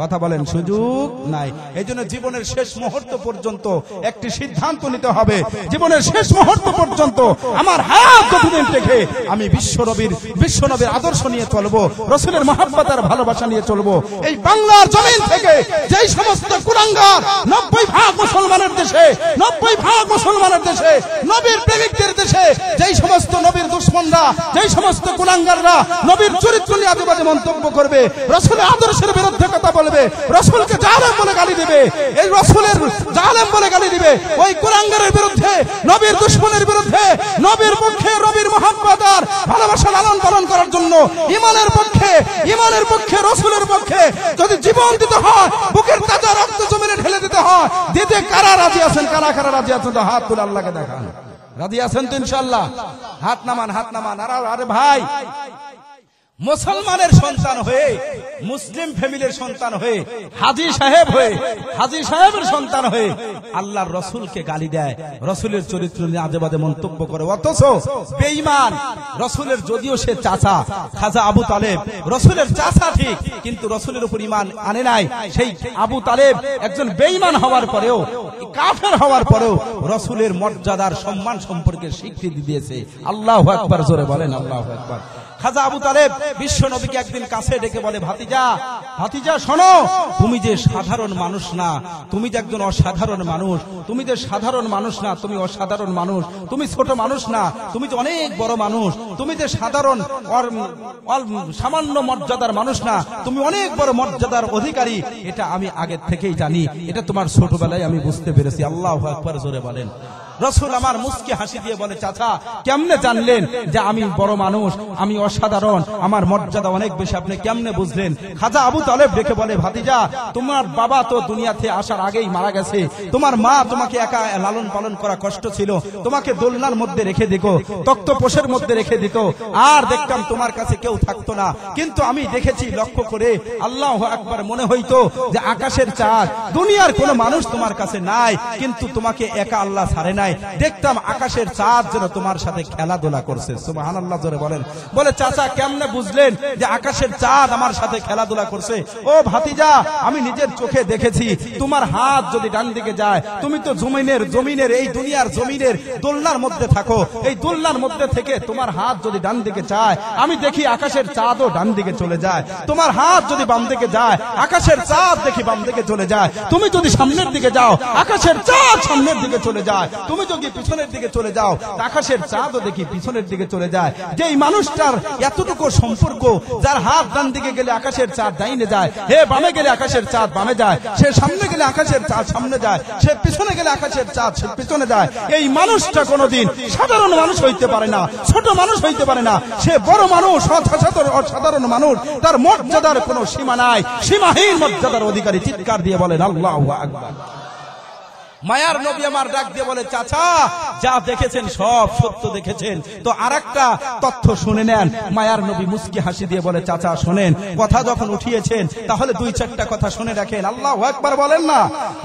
কথা বলেন সুযোগ নাই এই জন্য জীবনের শেষ মুহূর্ত পর্যন্ত একটি সিদ্ধান্ত নিতে হবে জীবনের শেষ মুহূর্ত পর্যন্ত আমার হায়াত কতদিন রেখে আমি বিশ্বনবীর বিশ্বনবীর আদর্শ নিয়ে চলবো রসুলের মহাব্বত ভালোবাসা নিয়ে চলবো এই বাংলার জমিন থেকে যেই সমস্ত কুরাঙ্গার নব্বই ভাগ মুসলমানের দেশে নব্বই ভাগ মুসলমানের দেশে নবীর প্রেমিকদের দেশে যেই সমস্ত নবীর দুশ্মনরা যেই সমস্ত কুরাঙ্গাররা নবীর চরিত্র নিয়ে আদিবাদী মন্তব্য করবে রসুলের আদর্শের বিরুদ্ধে কথা বলে বলবে রসুলকে জালেম বলে গালি দিবে এই রসুলের জালেম বলে গালি দিবে ওই কুরাঙ্গারের বিরুদ্ধে নবীর দুশ্মনের বিরুদ্ধে নবীর পক্ষে রবির মোহাম্মদ ভালোবাসা লালন পালন করার জন্য ইমানের পক্ষে ইমানের পক্ষে রসুলের পক্ষে যদি জীবন দিতে হয় বুকের তাজা রক্ত জমিনে ঢেলে দিতে হয় দিতে কারা রাজি আছেন কারা কারা রাজি আছেন তো হাত তুলে আল্লাহকে দেখান রাজি আছেন তো ইনশাল্লাহ হাত নামান হাত নামান আরে ভাই মুসলমানের সন্তান হয়ে মুসলিম ফ্যামিলির সন্তান হয়ে হাজি সাহেব হয়ে হাজি সাহেবের সন্তান হয়ে আল্লাহর রসুলকে গালি দেয় রসুলের চরিত্র নিয়ে আজে মন্তব্য করে অথচ বেইমান রসুলের যদিও সে চাচা খাজা আবু তালেব রসুলের চাচা ঠিক কিন্তু রসুলের উপর ইমান আনে নাই সেই আবু তালেব একজন বেঈমান হওয়ার পরেও কাফের হওয়ার পরেও রসুলের মর্যাদার সম্মান সম্পর্কে স্বীকৃতি দিয়েছে আল্লাহ একবার জোরে বলেন আল্লাহ একবার খাজা আবু তালেব বিশ্ব নবীকে একদিন কাছে ডেকে বলে ভাতিজা ভাতিজা শোনো তুমি যে সাধারণ মানুষ না তুমি যে একজন অসাধারণ মানুষ তুমি যে সাধারণ মানুষ না তুমি অসাধারণ মানুষ তুমি ছোট মানুষ না তুমি যে অনেক বড় মানুষ তুমি যে সাধারণ সামান্য মর্যাদার মানুষ না তুমি অনেক বড় মর্যাদার অধিকারী এটা আমি আগের থেকেই জানি এটা তোমার ছোটবেলায় আমি বুঝতে পেরেছি আল্লাহ একবার জোরে বলেন রসুল আমার মুসকে হাসি দিয়ে বলে চাচা কেমনে জানলেন যে আমি বড় মানুষ আমি অসাধারণ আমার মর্যাদা অনেক বেশি আপনি কেমনে বুঝলেন খাজা আবু তালেব ডেকে বলে ভাতিজা তোমার বাবা তো দুনিয়াতে আসার আগেই মারা গেছে তোমার মা তোমাকে একা লালন পালন করা কষ্ট ছিল তোমাকে দোলনার মধ্যে রেখে দিত পোষের মধ্যে রেখে দিত আর দেখতাম তোমার কাছে কেউ থাকতো না কিন্তু আমি দেখেছি লক্ষ্য করে আল্লাহ একবার মনে হইতো যে আকাশের চাঁদ দুনিয়ার কোনো মানুষ তোমার কাছে নাই কিন্তু তোমাকে একা আল্লাহ ছাড়ে নাই নাই দেখতাম আকাশের চাঁদ যেন তোমার সাথে খেলাধুলা করছে সুমাহান আল্লাহ জোরে বলেন বলে চাচা কেমনে বুঝলেন যে আকাশের চাঁদ আমার সাথে খেলাধুলা করছে ও ভাতিজা আমি নিজের চোখে দেখেছি তোমার হাত যদি ডান দিকে যায় তুমি তো জমিনের জমিনের এই দুনিয়ার জমিনের দোলনার মধ্যে থাকো এই দোলনার মধ্যে থেকে তোমার হাত যদি ডান দিকে চায় আমি দেখি আকাশের চাঁদও ডান দিকে চলে যায় তোমার হাত যদি বাম দিকে যায় আকাশের চাঁদ দেখি বাম দিকে চলে যায় তুমি যদি সামনের দিকে যাও আকাশের চাঁদ সামনের দিকে চলে যায় তুমি যদি পিছনের দিকে চলে যাও আকাশের চাঁদও দেখি পিছনের দিকে চলে যায় যেই মানুষটার এতটুকু সম্পর্ক যার হাত ডান দিকে গেলে আকাশের চাঁদ ডাইনে যায় হে বামে গেলে আকাশের চাঁদ বামে যায় সে সামনে গেলে আকাশের চাঁদ সামনে যায় সে পিছনে গেলে আকাশের চাঁদ সে পিছনে যায় এই মানুষটা কোনোদিন সাধারণ মানুষ হইতে পারে না ছোট মানুষ হইতে পারে না সে বড় মানুষ সাধারণ মানুষ তার মর্যাদার কোনো সীমা নাই সীমাহীন মর্যাদার অধিকারী চিৎকার দিয়ে বলেন আল্লাহ আকবর মায়ার নবী আমার ডাক দিয়ে বলে চাচা যা দেখেছেন সব সত্য দেখেছেন তো আর তথ্য শুনে নেন মায়ার নবী মুসকি হাসি দিয়ে বলে চাচা শোনেন কথা যখন উঠিয়েছেন তাহলে দুই চারটা কথা শুনে রাখেন আল্লাহ একবার বলেন না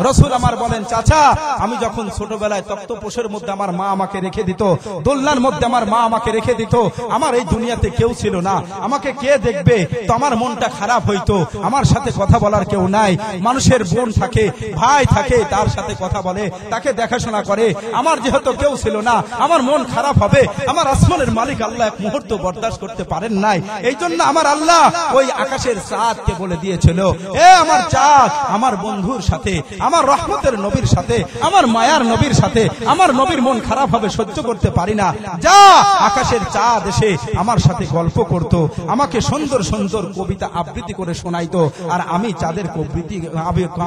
রসুল আমার বলেন চাচা আমি যখন ছোটবেলায় পোষের মধ্যে আমার মা আমাকে রেখে দিত দোলনার মধ্যে আমার মা আমাকে রেখে দিত আমার এই দুনিয়াতে কেউ ছিল না আমাকে কে দেখবে তো আমার মনটা খারাপ হইতো আমার সাথে কথা বলার কেউ নাই মানুষের বোন থাকে ভাই থাকে তার সাথে কথা বলে তাকে দেখাশোনা করে আমার যেহেতু কেউ ছিল না আমার মন খারাপ হবে আমার আসমানের মালিক আল্লাহ এক মুহূর্ত বরদাস্ত করতে পারেন নাই এই জন্য আমার আল্লাহ ওই আকাশের চাঁদ কে বলে দিয়েছিল এ আমার চাঁদ আমার বন্ধুর সাথে আমার রহমতের নবীর সাথে আমার মায়ার নবীর সাথে আমার নবীর মন খারাপ হবে সহ্য করতে পারি না যা আকাশের চাঁদ এসে আমার সাথে গল্প করত আমাকে সুন্দর সুন্দর কবিতা আবৃত্তি করে শোনাইতো আর আমি চাঁদের কবিতা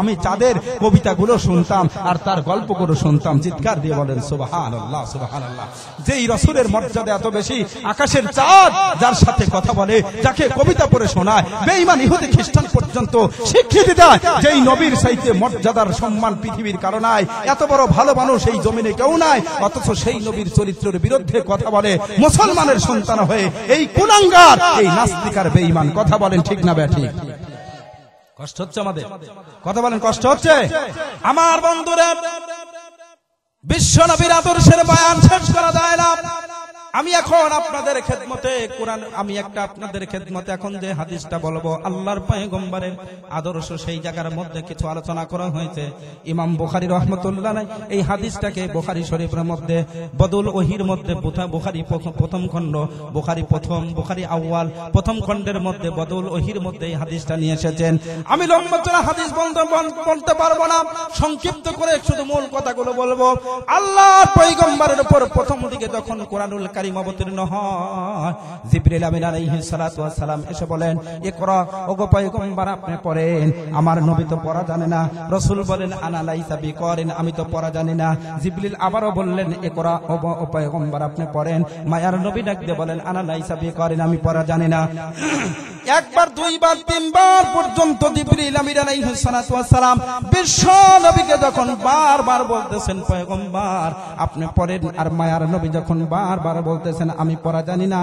আমি চাঁদের কবিতাগুলো শুনতাম আর তার গল্প করে শুনতাম চিৎকার দিয়ে বলেন সোবাহান আল্লাহ সুবাহান আল্লাহ যেই রসুলের মর্যাদা এত বেশি আকাশের চাঁদ যার সাথে কথা বলে যাকে কবিতা পড়ে শোনায় বেঈমান ইহুদি খ্রিস্টান পর্যন্ত স্বীকৃতি দেয় যেই নবীর সাইতে মর্যাদার সম্মান পৃথিবীর কারণায় এত বড় ভালো মানুষ এই জমিনে কেউ নাই অথচ সেই নবীর চরিত্রের বিরুদ্ধে কথা বলে মুসলমানের সন্তান হয়ে এই কুলাঙ্গার এই নাস্তিকার বেঈমান কথা বলেন ঠিক না ব্যাঠিক কষ্ট হচ্ছে আমাদের কথা বলেন কষ্ট হচ্ছে আমার বন্ধুরা বিশ্ব নবীর আদর্শের বায়ান শেষ করা যায় না আমি এখন আপনাদের খেদমতে কোরআন আমি একটা আপনাদের খেদমতে এখন যে হাদিসটা বলবো আল্লাহর পয়গম্বরের আদর্শ সেই জায়গার মধ্যে কিছু আলোচনা করা হয়েছে ইমাম বোখারি রহমতুল্লাহ এই হাদিসটাকে বোখারি শরীফের মধ্যে বদল ওহির মধ্যে বোখারি প্রথম খণ্ড বোখারি প্রথম বোখারি আউয়াল প্রথম খণ্ডের মধ্যে বদল ওহির মধ্যে এই হাদিসটা নিয়ে এসেছেন আমি লম্বা হাদিস বলতে পারবো না সংক্ষিপ্ত করে শুধু মূল কথাগুলো বলবো আল্লাহর পয়গম্বরের উপর প্রথম দিকে যখন কোরআনুল কারি কারিম অবতীর্ণ হয় জিবরিল আমিন আলাইহিস সালাতু ওয়াস সালাম এসে বলেন ইকরা ওগো পয়গম্বর আপনি পড়েন আমার নবী তো পড়া জানে না রাসূল বলেন আনা লাইসা বিকরিন আমি তো পড়া জানি না জিবরিল আবারও বললেন ইকরা ও পয়গম্বর আপনি পড়েন মায়ার নবী ডাকতে বলেন আনা লাইসা বিকরিন আমি পড়া জানি না একবার দুইবার তিনবার পর্যন্ত জিবরিল আমির আলাইহিস সালাতু সালাম বিশ্ব নবীকে যখন বারবার বলতেছেন পয়গম্বর আপনি পড়েন আর মায়ার নবী যখন বারবার বলতেছেন আমি পড়া জানি না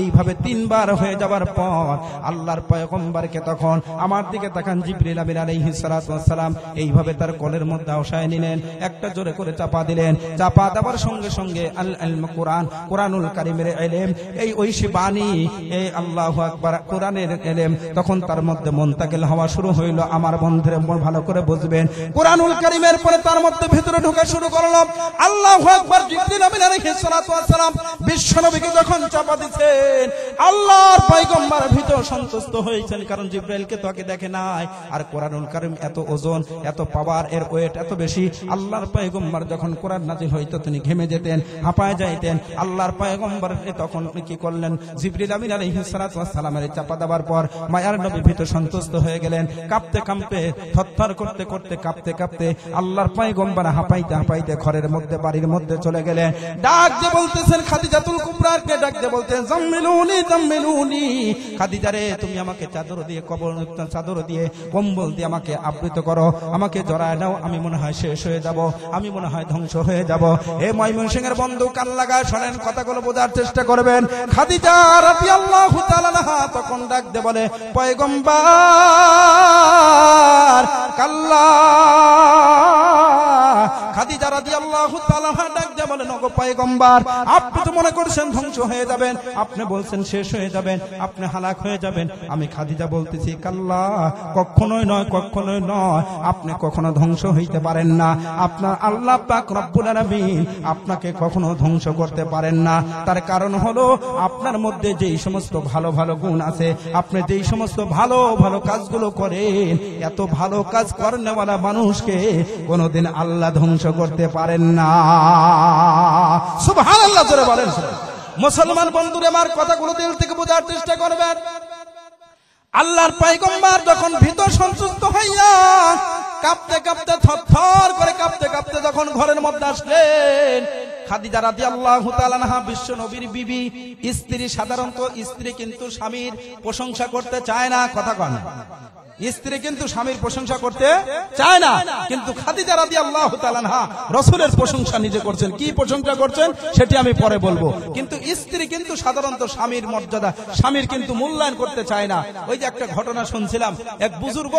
এইভাবে তিনবার হয়ে যাওয়ার পর আল্লাহর পয়গম্বরকে তখন আমার দিকে তাকান জিবরিল আমির আলাইহিস সালাতু সালাম এইভাবে তার কলের মধ্যে অসায় নিলেন একটা জোরে করে চাপা দিলেন চাপা দেওয়ার সঙ্গে সঙ্গে আল আলম কোরআন কোরআনুল কারিমের এলেম এই ঐশী বাণী এই আল্লাহ আকবার কোরআনে কোরআনের এলেম তখন তার মধ্যে মন্তাকেল হওয়া শুরু হইল আমার বন্ধুরে ভালো করে বুঝবেন কোরআনুল করিমের পরে তার মধ্যে ভেতরে ঢুকে শুরু করলাম আল্লাহ আল্লাহর তোকে দেখে নাই আর এত ওজন এত পাওয়ার এর ওয়েট এত বেশি আল্লাহর যখন কোরআন তিনি ঘেমে যেতেন যাইতেন আল্লাহর তখন কি করলেন জিবরিল আমিন আলহিসের সালামের চাপা যাবার পর মায়ার নবী ভীত সন্তুষ্ট হয়ে গেলেন কাঁপতে কাঁপতে থরথর করতে করতে কাঁপতে কাঁপতে আল্লাহর পায়ে গম্বার হাঁপাইতে হাঁপাইতে ঘরের মধ্যে বাড়ির মধ্যে চলে গেলেন ডাক যে বলতেছেন খাদিজাতুল কুবরাকে ডাক যে বলতেন জাম্মিলুনি জাম্মিলুনি খাদিজা রে তুমি আমাকে চাদর দিয়ে কবর চাদর দিয়ে কম্বল দিয়ে আমাকে আবৃত করো আমাকে জড়ায় নাও আমি মনে হয় শেষ হয়ে যাব আমি মনে হয় ধ্বংস হয়ে যাব এ ময়মনসিং এর বন্ধু কান লাগায় শোনেন কথাগুলো বোঝার চেষ্টা করবেন খাদিজা রাদিয়াল্লাহু তাআলা তখন ডাক ডাকতে বলে পয়গম্বার কাল্লা খাদিজা রাদিয়াল্লাহু তাআলা ডাক বলেন ওগো পয়গম্বর আপনি তো মনে করছেন ধ্বংস হয়ে যাবেন আপনি বলছেন শেষ হয়ে যাবেন আপনি হালাক হয়ে যাবেন আমি খাদিজা বলতেছি কাল্লা কখনোই নয় কখনোই নয় আপনি কখনো ধ্বংস হইতে পারেন না আপনার আল্লাহ পাক রব্বুল আলামিন আপনাকে কখনো ধ্বংস করতে পারেন না তার কারণ হলো আপনার মধ্যে যেই সমস্ত ভালো ভালো গুণ আছে আপনি যেই সমস্ত ভালো ভালো কাজগুলো করেন এত ভালো কাজ করেনওয়ালা মানুষকে কোনোদিন আল্লাহ আল্লাহ ধ্বংস করতে পারেন না সুবহান আল্লাহ জোরে বলেন মুসলমান বন্ধুরে আমার কথাগুলো দিল থেকে বোঝার চেষ্টা করবেন আল্লাহর পাইগম্বার যখন ভীত সন্তুষ্ট হইয়া কাঁপতে কাঁপতে থর করে কাঁপতে কাঁপতে যখন ঘরের মধ্যে আসলেন খাদিজা রাদি আল্লাহ তালানহা বিশ্ব নবীর বিবি স্ত্রী সাধারণত স্ত্রী কিন্তু স্বামীর প্রশংসা করতে চায় না কথা কন স্ত্রী কিন্তু স্বামীর প্রশংসা করতে চায় না কিন্তু খাদিজা রাদি আল্লাহ তালানহা রসুলের প্রশংসা নিজে করছেন কি প্রশংসা করছেন সেটি আমি পরে বলবো কিন্তু স্ত্রী কিন্তু সাধারণত স্বামীর মর্যাদা স্বামীর কিন্তু মূল্যায়ন করতে চায় না ওই যে একটা ঘটনা শুনছিলাম এক বুজুর্গ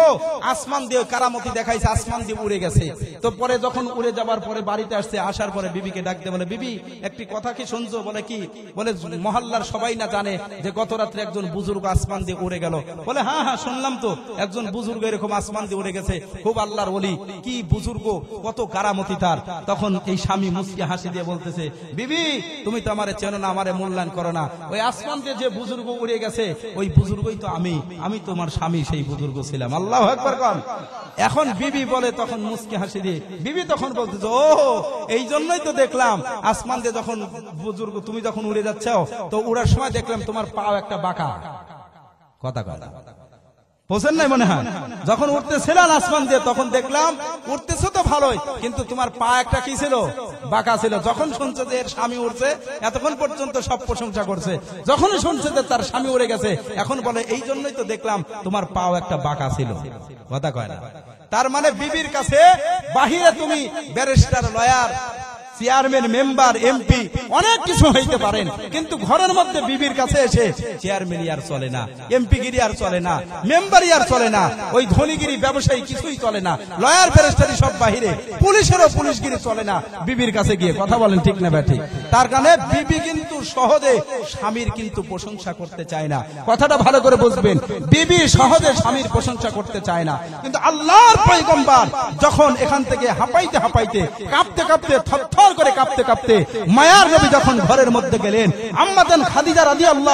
আসমান দিয়ে কারামতি দেখাইছে আসমান দিয়ে উড়ে গেছে তো পরে যখন উড়ে যাবার পরে বাড়িতে আসছে আসার পরে বিবিকে ডাকতে বলে বিবি একটি কথা কি শুনছো বলে কি বলে মহল্লার সবাই না জানে যে গত রাত্রে একজন বুজুর্গ আসমান দিয়ে উড়ে গেল বলে হ্যাঁ হ্যাঁ শুনলাম তো এক একজন বুজুর্গ এরকম আসমান দিয়ে উড়ে গেছে খুব আল্লাহর বলি কি বুজুর্গ কত কারামতি তার তখন এই স্বামী মুসকি হাসি দিয়ে বলতেছে বিবি তুমি তো আমার চেন না আমার মূল্যায়ন করো না ওই আসমান দিয়ে যে বুজুর্গ উড়ে গেছে ওই বুজুর্গই তো আমি আমি তোমার স্বামী সেই বুজুর্গ ছিলাম আল্লাহ একবার কম এখন বিবি বলে তখন মুসকি হাসি দিয়ে বিবি তখন বলতেছে ও এই জন্যই তো দেখলাম আসমান দিয়ে যখন বুজুর্গ তুমি যখন উড়ে যাচ্ছ তো উড়ার সময় দেখলাম তোমার পাও একটা বাঁকা কথা কথা বোঝেন নাই মনে হয় যখন উঠতেছিলেন আসমান দিয়ে তখন দেখলাম উঠতেছ তো ভালোই কিন্তু তোমার পা একটা কি ছিল বাঁকা ছিল যখন শুনছে যে এর স্বামী উঠছে এতক্ষণ পর্যন্ত সব প্রশংসা করছে যখন শুনছে যে তার স্বামী উড়ে গেছে এখন বলে এই জন্যই তো দেখলাম তোমার পাও একটা বাঁকা ছিল কথা কয় না তার মানে বিবির কাছে বাহিরে তুমি barrister lawyer chairman member MP অনেক কিছু হইতে পারেন কিন্তু ঘরের মধ্যে বিবির কাছে এসে চেয়ারম্যান আর চলে না এমপি গিরি আর চলে না মেম্বারই আর চলে না ওই ধনীগিরি ব্যবসায়ী কিছুই চলে না লয়ার ফেরেস্টারি সব বাহিরে পুলিশেরও পুলিশগিরি চলে না বিবির কাছে গিয়ে কথা বলেন ঠিক না ব্যাঠি তার কারণে বিবি কিন্তু সহজে স্বামীর কিন্তু প্রশংসা করতে চায় না কথাটা ভালো করে বুঝবেন বিবি সহজে স্বামীর প্রশংসা করতে চায় না কিন্তু আল্লাহর পৈগম্বার যখন এখান থেকে হাঁপাইতে হাঁপাইতে কাঁপতে কাঁপতে থরথর থরথর করে কাঁপতে কাঁপতে মায়ার নবী যখন ঘরের মধ্যে গেলেন আম্মাদান খাদিজা রাজি আল্লাহ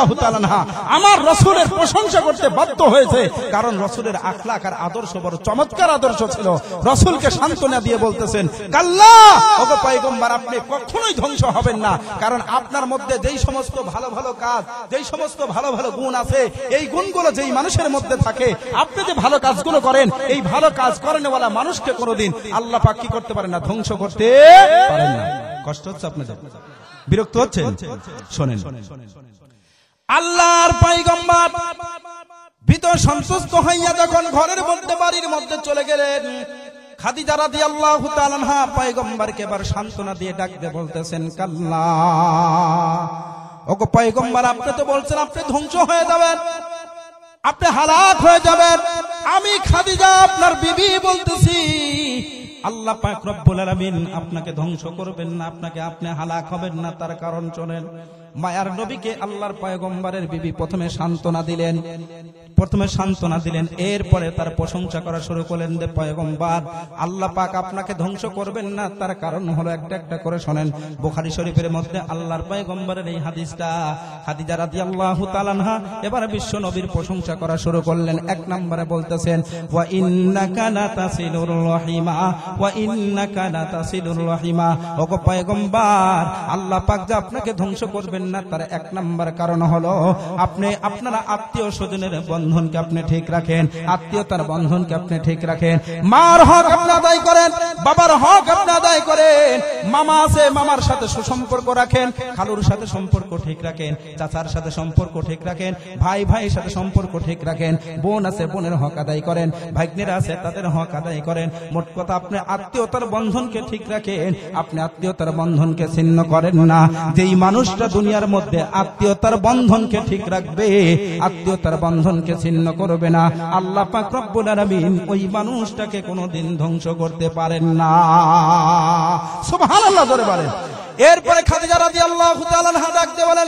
আমার রসুলের প্রশংসা করতে বাধ্য হয়েছে কারণ রসুলের আখলাখ আর আদর্শ বড় চমৎকার আদর্শ ছিল রসুলকে সান্ত্বনা দিয়ে বলতেছেন কাল্লা ওগো পাইগম্বার আপনি কখনোই ধ্বংস হবেন না কারণ আপনার মধ্যে যেই সমস্ত ভালো ভালো কাজ যেই সমস্ত ভালো ভালো গুণ আছে এই গুণগুলো যেই মানুষের মধ্যে থাকে আপনি যে ভালো কাজগুলো করেন এই ভালো কাজ করেনওয়ালা মানুষকে কোনোদিন আল্লাহ পাক করতে পারেন না ধ্বংস করতে পারেন না কষ্ট হচ্ছে আপনাদের বিরক্ত হচ্ছে শোনেন আল্লাহর পাইগম্বর ভীত সন্তুষ্ট হইয়া যখন ঘরের মধ্যে বাড়ির মধ্যে চলে গেলেন খাদিজা দিয়ে আল্লাহ তালানহা পাইগম্বারকে এবার সান্ত্বনা দিয়ে ডাকতে বলতেছেন কাল্লা ওগো পাইগম্বার আপনি তো বলছেন আপনি ধ্বংস হয়ে যাবেন আপনি হালাক হয়ে যাবেন আমি খাদিজা আপনার বিবি বলতেছি আল্লাহ পাক রব্বুল আলামিন আপনাকে ধ্বংস করবেন না আপনাকে আপনি হালাক হবেন না তার কারণ চলেন মায়ার নবীকে আল্লাহর পয়গম্বরের বিবি প্রথমে সান্ত্বনা দিলেন প্রথমে সান্ত্বনা দিলেন এরপরে তার প্রশংসা করা শুরু করলেন যে পয়গম্বর আল্লাহ পাক আপনাকে ধ্বংস করবেন না তার কারণ হলো একটা একটা করে শোনেন বোখারি শরীফের মধ্যে আল্লাহর পয়গম্বরের এই হাদিসটা হাদিজা রাজি আল্লাহ তালানহা এবার বিশ্ব নবীর প্রশংসা করা শুরু করলেন এক নম্বরে বলতেছেন ওয়া কানা তাসিলুর রহিমা ওয়া কানা তাসিলুর রহিমা ওগো পয়গম্বর আল্লাহ পাক যে আপনাকে ধ্বংস করবেন না তার এক নাম্বার কারণ হলো আপনি আপনারা আত্মীয় স্বজনের বন্ধনকে আপনি ঠিক রাখেন আত্মীয়তার বন্ধনকে আপনি ঠিক রাখেন মার হক আপনি আদায় করেন বাবার হক আপনি আদায় করেন মামা আছে মামার সাথে সুসম্পর্ক রাখেন খালুর সাথে সম্পর্ক ঠিক রাখেন চাচার সাথে সম্পর্ক ঠিক রাখেন ভাই ভাইয়ের সাথে সম্পর্ক ঠিক রাখেন বোন আছে বোনের হক আদায় করেন ভাগ্নেরা আছে তাদের হক আদায় করেন মোট কথা আপনি আত্মীয়তার বন্ধনকে ঠিক রাখেন আপনি আত্মীয়তার বন্ধনকে ছিন্ন করেন না যেই মানুষটা দুনিয়া দুনিয়ার মধ্যে আত্মীয়তার বন্ধনকে ঠিক রাখবে আত্মীয়তার বন্ধনকে ছিন্ন করবে না আল্লাহ ওই মানুষটাকে কোনোদিন ধ্বংস করতে পারেন না আল্লাহ ধরে পারে এরপরে খাদিজা রাদিয়াল্লাহু আল্লাহ ডাকতে বলেন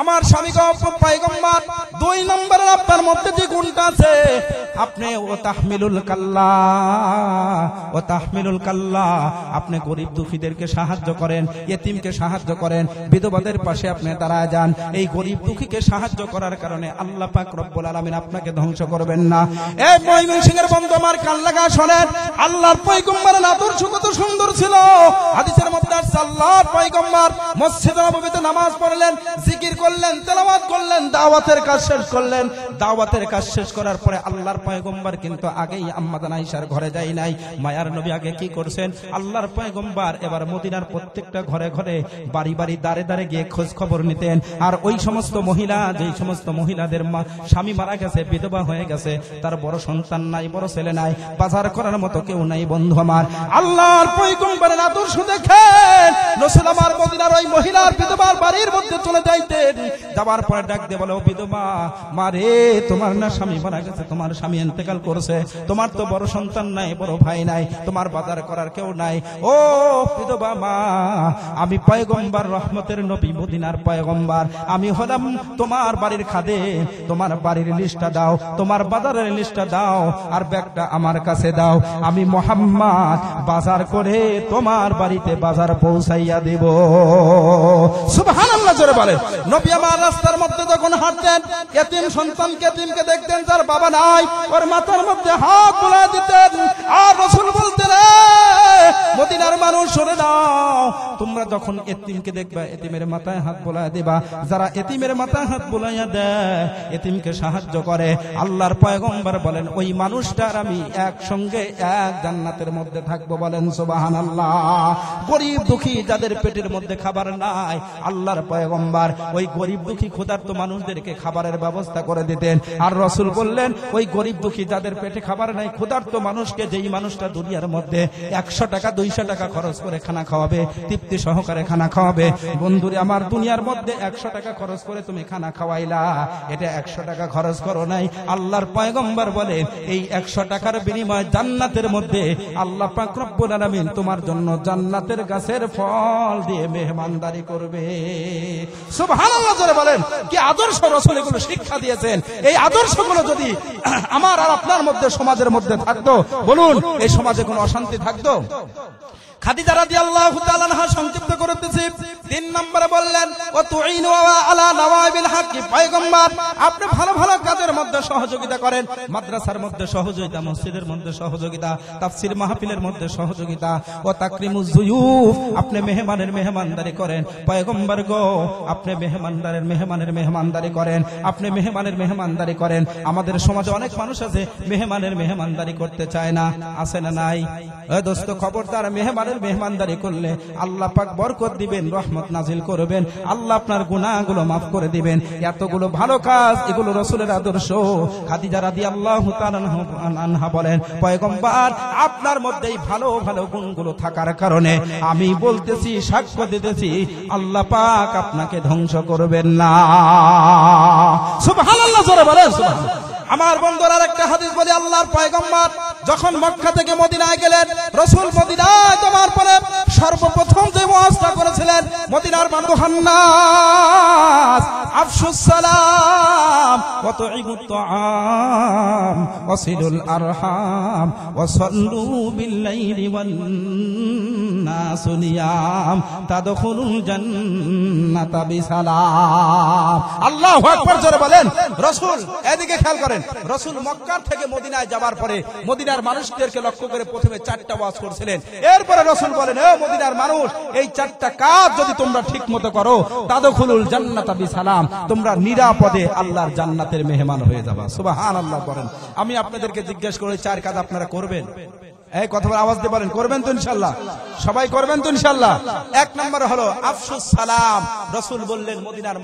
আমার স্বামী পাইগম্বার দুই নম্বরের আপনার মধ্যে যে গুণটা আছে আপনি ও তাহমিলুল কাল্লা ও তাহমিলুল কাল্লা আপনি গরিব দুঃখীদেরকে সাহায্য করেন এতিমকে সাহায্য করেন বিধবাদের পাশে আপনি দাঁড়ায় যান এই গরিব দুঃখীকে সাহায্য করার কারণে আল্লাহ পাক রব্বুল আলামিন আপনাকে ধ্বংস করবেন না এই ময়মন সিংহের বন্ধু আমার কান লাগা শোনেন আল্লাহর পয়গম্বরের আদর্শ কত সুন্দর ছিল হাদিসের মধ্যে আল্লাহর পয়গম্বর মসজিদে নববীতে নামাজ পড়লেন জিকির করলেন করলেন তেলাওয়াত করলেন দাওয়াতের কাজ শেষ করলেন দাওয়াতের কাজ শেষ করার পরে আল্লাহর পয়গম্বর কিন্তু আগেই আম্মাদান আইসার ঘরে যাই নাই মায়ার নবী আগে কি করছেন আল্লাহর পয়গম্বর এবার মদিনার প্রত্যেকটা ঘরে ঘরে বাড়ি বাড়ি দাঁড়ে দাঁড়ে গিয়ে খোঁজ খবর নিতেন আর ওই সমস্ত মহিলা যেই সমস্ত মহিলাদের স্বামী মারা গেছে বিধবা হয়ে গেছে তার বড় সন্তান নাই বড় ছেলে নাই বাজার করার মতো কেউ নাই বন্ধু আমার আল্লাহর পয়গম্বরের আদর্শ দেখেন রসুল আমার মদিনার ওই মহিলার বিধবার বাড়ির মধ্যে চলে যাইতে যাবার পরে ডাক দিয়ে বলে বিধবা তোমার না স্বামী মারা গেছে তোমার স্বামী করছে তোমার তো বড় সন্তান নাই বড় ভাই নাই তোমার বাজার করার কেউ নাই ও বিধবা মা আমি পয়গম্বার রহমতের নবী মদিনার পয়গম্বার আমি হলাম তোমার বাড়ির খাদে তোমার বাড়ির লিস্টটা দাও তোমার বাজারের লিস্টটা দাও আর ব্যাগটা আমার কাছে দাও আমি মোহাম্মদ বাজার করে তোমার বাড়িতে বাজার পৌঁছাইয়া দেব জোরে আমার রাস্তার মধ্যে হাঁটতেন এতিম সন্তান দেখতেন যার বাবা নাই ওর মাথার মধ্যে হাত আর বলতেন মানুষ তোমরা যখন এতিমকে এতিমের মাথায় হাত যারা এতিমের মাথায় হাত বোলাইয়া দেয় এতিমকে সাহায্য করে আল্লাহর পয়গম্বর বলেন ওই মানুষটার আমি একসঙ্গে এক জান্নাতের মধ্যে থাকবো বলেন সোবাহান আল্লাহ গরিব দুঃখী যাদের পেটের মধ্যে খাবার নাই আল্লাহর পয়গম্বর ওই গরিব দুঃখী ক্ষুধার্ত মানুষদেরকে খাবারের ব্যবস্থা করে দিতেন আর রসুল বললেন ওই গরিব দুঃখী যাদের পেটে খাবার নাই ক্ষুধার্ত মানুষকে যেই মানুষটা দুনিয়ার মধ্যে একশো টাকা দুইশো টাকা খরচ করে খানা খাওয়াবে তৃপ্তি সহকারে খানা খাওয়াবে বন্ধুরে আমার দুনিয়ার মধ্যে একশো টাকা খরচ করে তুমি খানা খাওয়াইলা এটা একশো টাকা খরচ করো নাই আল্লাহর পয়গম্বর বলে এই একশো টাকার বিনিময় জান্নাতের মধ্যে আল্লাহ পাকরব্বুল আলমিন তোমার জন্য জান্নাতের গাছের ফল দিয়ে মেহমানদারি করবে সুবহান সুবাহ বলেন কি আদর্শ রসুল এগুলো শিক্ষা দিয়েছেন এই আদর্শগুলো যদি আমার আর আপনার মধ্যে সমাজের মধ্যে থাকতো বলুন এই সমাজে কোনো অশান্তি থাকতো খাদিজা সংক্ষিপ্ত করতেছি তিন নম্বরে বললেন ও আলা আপনি ভালো ভালো কাজের মধ্যে সহযোগিতা করেন মাদ্রাসার মধ্যে সহযোগিতা মসজিদের মধ্যে সহযোগিতা মাহফিলের মধ্যে সহযোগিতা ও তাকরিমুজ জুয়ুফ আপনি মেহমানের মেহমানদারি করেন পয়গম্বর গো আপনি মেহমানদারের মেহমানের মেহমানদারি করেন আপনি মেহমানের মেহমানদারি করেন আমাদের সমাজে অনেক মানুষ আছে মেহমানের মেহমানদারি করতে চায় না আছে না নাই দোস্ত খবরদার মেহমান মেহমানের মেহমানদারি করলে আল্লাহ পাক বরকত দিবেন রহমত নাজিল করবেন আল্লাহ আপনার গুণাগুলো মাফ করে দিবেন এতগুলো ভালো কাজ এগুলো রসুলের আদর্শ খাদিজা রাদি আল্লাহ আনহা বলেন পয়গম্বার আপনার মধ্যেই ভালো ভালো গুণগুলো থাকার কারণে আমি বলতেছি সাক্ষ্য দিতেছি আল্লাহ পাক আপনাকে ধ্বংস করবেন না সুবহানাল্লাহ জোরে বলেন সুবহানাল্লাহ আমার বন্ধুরা একটা হাদিস বলে আল্লাহর পয়গম্বর যখন মক্কা থেকে মদিনায় গেলেন রসুল মদিনায় তোমার পরে সর্বপ্রথম যে ওয়াজটা করেছিলেন মদিনার মানুষ হান্নাস আফসুস সালাম কত ইমুত আম ওয়াসিলুল আরহাম ওয়াসাল্লু বিল্লাইলি ওয়ান নাসু নিয়াম তাদখুলুল জান্নাতা বিসালাম আল্লাহু আকবার জোরে বলেন রাসূল এদিকে খেয়াল করেন করেন রসুল মক্কার থেকে মদিনায় যাবার পরে মদিনার মানুষদেরকে লক্ষ্য করে প্রথমে চারটা ওয়াজ করছিলেন এরপরে রসুল বলেন এ মদিনার মানুষ এই চারটা কাজ যদি তোমরা ঠিক মতো করো তাদখুলুল জান্নাতা সালাম তোমরা নিরাপদে আল্লাহর জান্নাতের মেহমান হয়ে যাবা সুবাহ আল্লাহ করেন আমি আপনাদেরকে জিজ্ঞেস করে চার কাজ আপনারা করবেন করবেন সবাই করবেন এক নম্বর আফসুস সালাম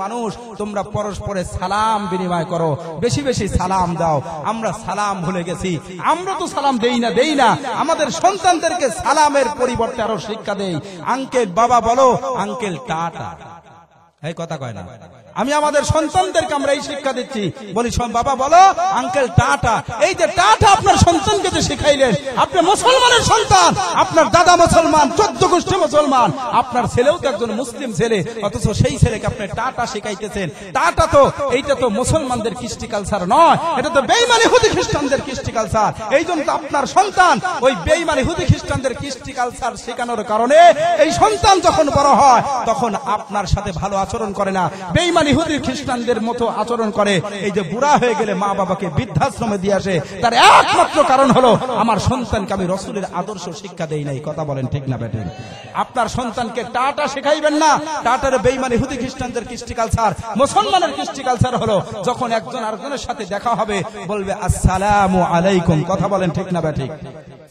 মানুষ তোমরা পরস্পরে সালাম বিনিময় করো বেশি বেশি সালাম দাও আমরা সালাম ভুলে গেছি আমরা তো সালাম দেই না দেই না আমাদের সন্তানদেরকে সালামের পরিবর্তে আরো শিক্ষা দেই আঙ্কেল বাবা বলো আঙ্কেল টাটা এই কথা কয় না আমি আমাদের সন্তানদেরকে আমরা এই শিক্ষা দিচ্ছি বলি বাবা বলো আঙ্কেল টাটা এই যে টাটা আপনার সন্তানকে যে শিখাইলেন আপনি মুসলমানের সন্তান আপনার দাদা মুসলমান চোদ্দ গোষ্ঠী মুসলমান আপনার ছেলেও তো একজন মুসলিম ছেলে অথচ সেই ছেলেকে আপনি টাটা শিখাইতেছেন টাটা তো এইটা তো মুসলমানদের কৃষ্টি কালচার নয় এটা তো বেইমানি হুদি খ্রিস্টানদের কৃষ্টি কালচার এই জন্য তো আপনার সন্তান ওই বেইমানি হুদি খ্রিস্টানদের কৃষ্টি কালচার শেখানোর কারণে এই সন্তান যখন বড় হয় তখন আপনার সাথে ভালো আচরণ করে না বেইমানি আর খ্রিস্টানদের মতো আচরণ করে এই যে বুড়া হয়ে গেলে মা বাবাকে বৃদ্ধাশ্রমে দিয়ে আসে তার একমাত্র কারণ হলো আমার সন্তানকে আমি রসুলের আদর্শ শিক্ষা দেই নাই কথা বলেন ঠিক না ব্যাটেন আপনার সন্তানকে টাটা শেখাইবেন না টাটার বেইমানি হুদি খ্রিস্টানদের কৃষ্টি কালচার মুসলমানের কৃষ্টি কালচার হলো যখন একজন আরেকজনের সাথে দেখা হবে বলবে আসসালাম আলাইকুম কথা বলেন ঠিক না ব্যাটিং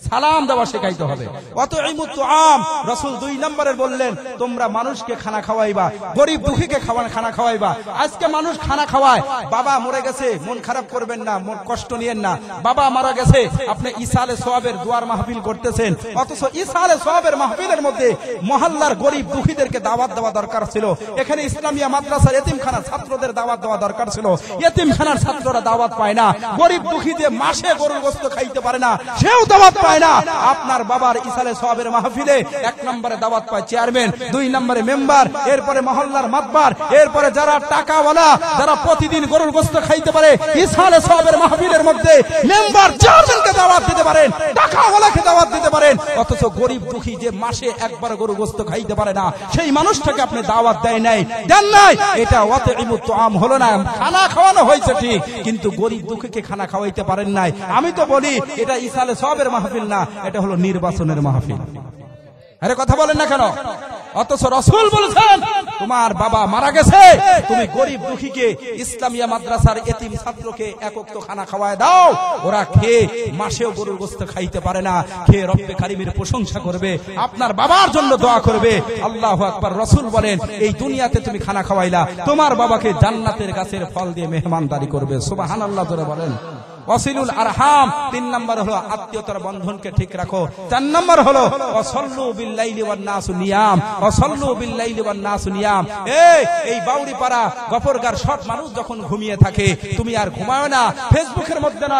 সালাম দেওয়া শেখাইতে হবে অত ইমুত আম রসুল দুই নম্বরের বললেন তোমরা মানুষকে খানা খাওয়াইবা গরিব দুঃখীকে খাওয়ান খানা খাওয়াইবা আজকে মানুষ খানা খাওয়ায় বাবা মরে গেছে মন খারাপ করবেন না মন কষ্ট নিয়েন না বাবা মারা গেছে আপনি ইসালে সোহাবের দুয়ার মাহফিল করতেছেন অথচ ইসালে সোহাবের মাহফিলের মধ্যে মহল্লার গরিব দুঃখীদেরকে দাওয়াত দেওয়া দরকার ছিল এখানে ইসলামিয়া মাদ্রাসার এতিমখানার ছাত্রদের দাওয়াত দেওয়া দরকার ছিল এতিমখানার ছাত্ররা দাওয়াত পায় না গরিব দুঃখী যে মাসে গরুর বস্তু খাইতে পারে না সেও দাওয়াত পায় পায় না আপনার বাবার ইসালে সবের মাহফিলে এক নম্বরে দাওয়াত পায় চেয়ারম্যান দুই নম্বরে মেম্বার এরপরে মহল্লার মাতবার এরপরে যারা টাকাওয়ালা যারা প্রতিদিন গরুর গোস্ত খাইতে পারে ইসালে সবের মাহফিলের মধ্যে মেম্বার চেয়ারম্যানকে দাওয়াত দিতে পারেন টাকাওয়ালাকে দাওয়াত দিতে পারেন অথচ গরিব দুঃখী যে মাসে একবার গরু গোস্ত খাইতে পারে না সেই মানুষটাকে আপনি দাওয়াত দেয় নাই দেন নাই এটা অত ইমুত আম হলো না খানা খাওয়ানো হয়েছে ঠিক কিন্তু গরিব দুঃখীকে খানা খাওয়াইতে পারেন নাই আমি তো বলি এটা ইসালে সবের মাহফিল মাহফিল না এটা হলো নির্বাচনের মাহফিল আরে কথা বলেন না কেন অথচ রসুল বলছেন তোমার বাবা মারা গেছে তুমি গরিব দুঃখীকে ইসলামিয়া মাদ্রাসার এতিম ছাত্রকে একক্ত খানা খাওয়ায় দাও ওরা খেয়ে মাসেও গরুর গোস্ত খাইতে পারে না খেয়ে রব্বে কারিমের প্রশংসা করবে আপনার বাবার জন্য দোয়া করবে আল্লাহ আকবর রসুল বলেন এই দুনিয়াতে তুমি খানা খাওয়াইলা তোমার বাবাকে জান্নাতের গাছের ফল দিয়ে মেহমানদারি করবে সুবাহান আল্লাহ ধরে বলেন ওয়াসিলুল আরহাম তিন নম্বর হলো আত্মীয়তার বন্ধনকে ঠিক রাখো চার নম্বর হলো বিল্লাইলি ওয়ান নাসু নিয়াম বিল্লাইলি ওয়ান নাসু নিয়াম এই এই গফরগার সব মানুষ যখন ঘুমিয়ে থাকে তুমি আর ঘুমায় না ফেসবুকের মধ্যে না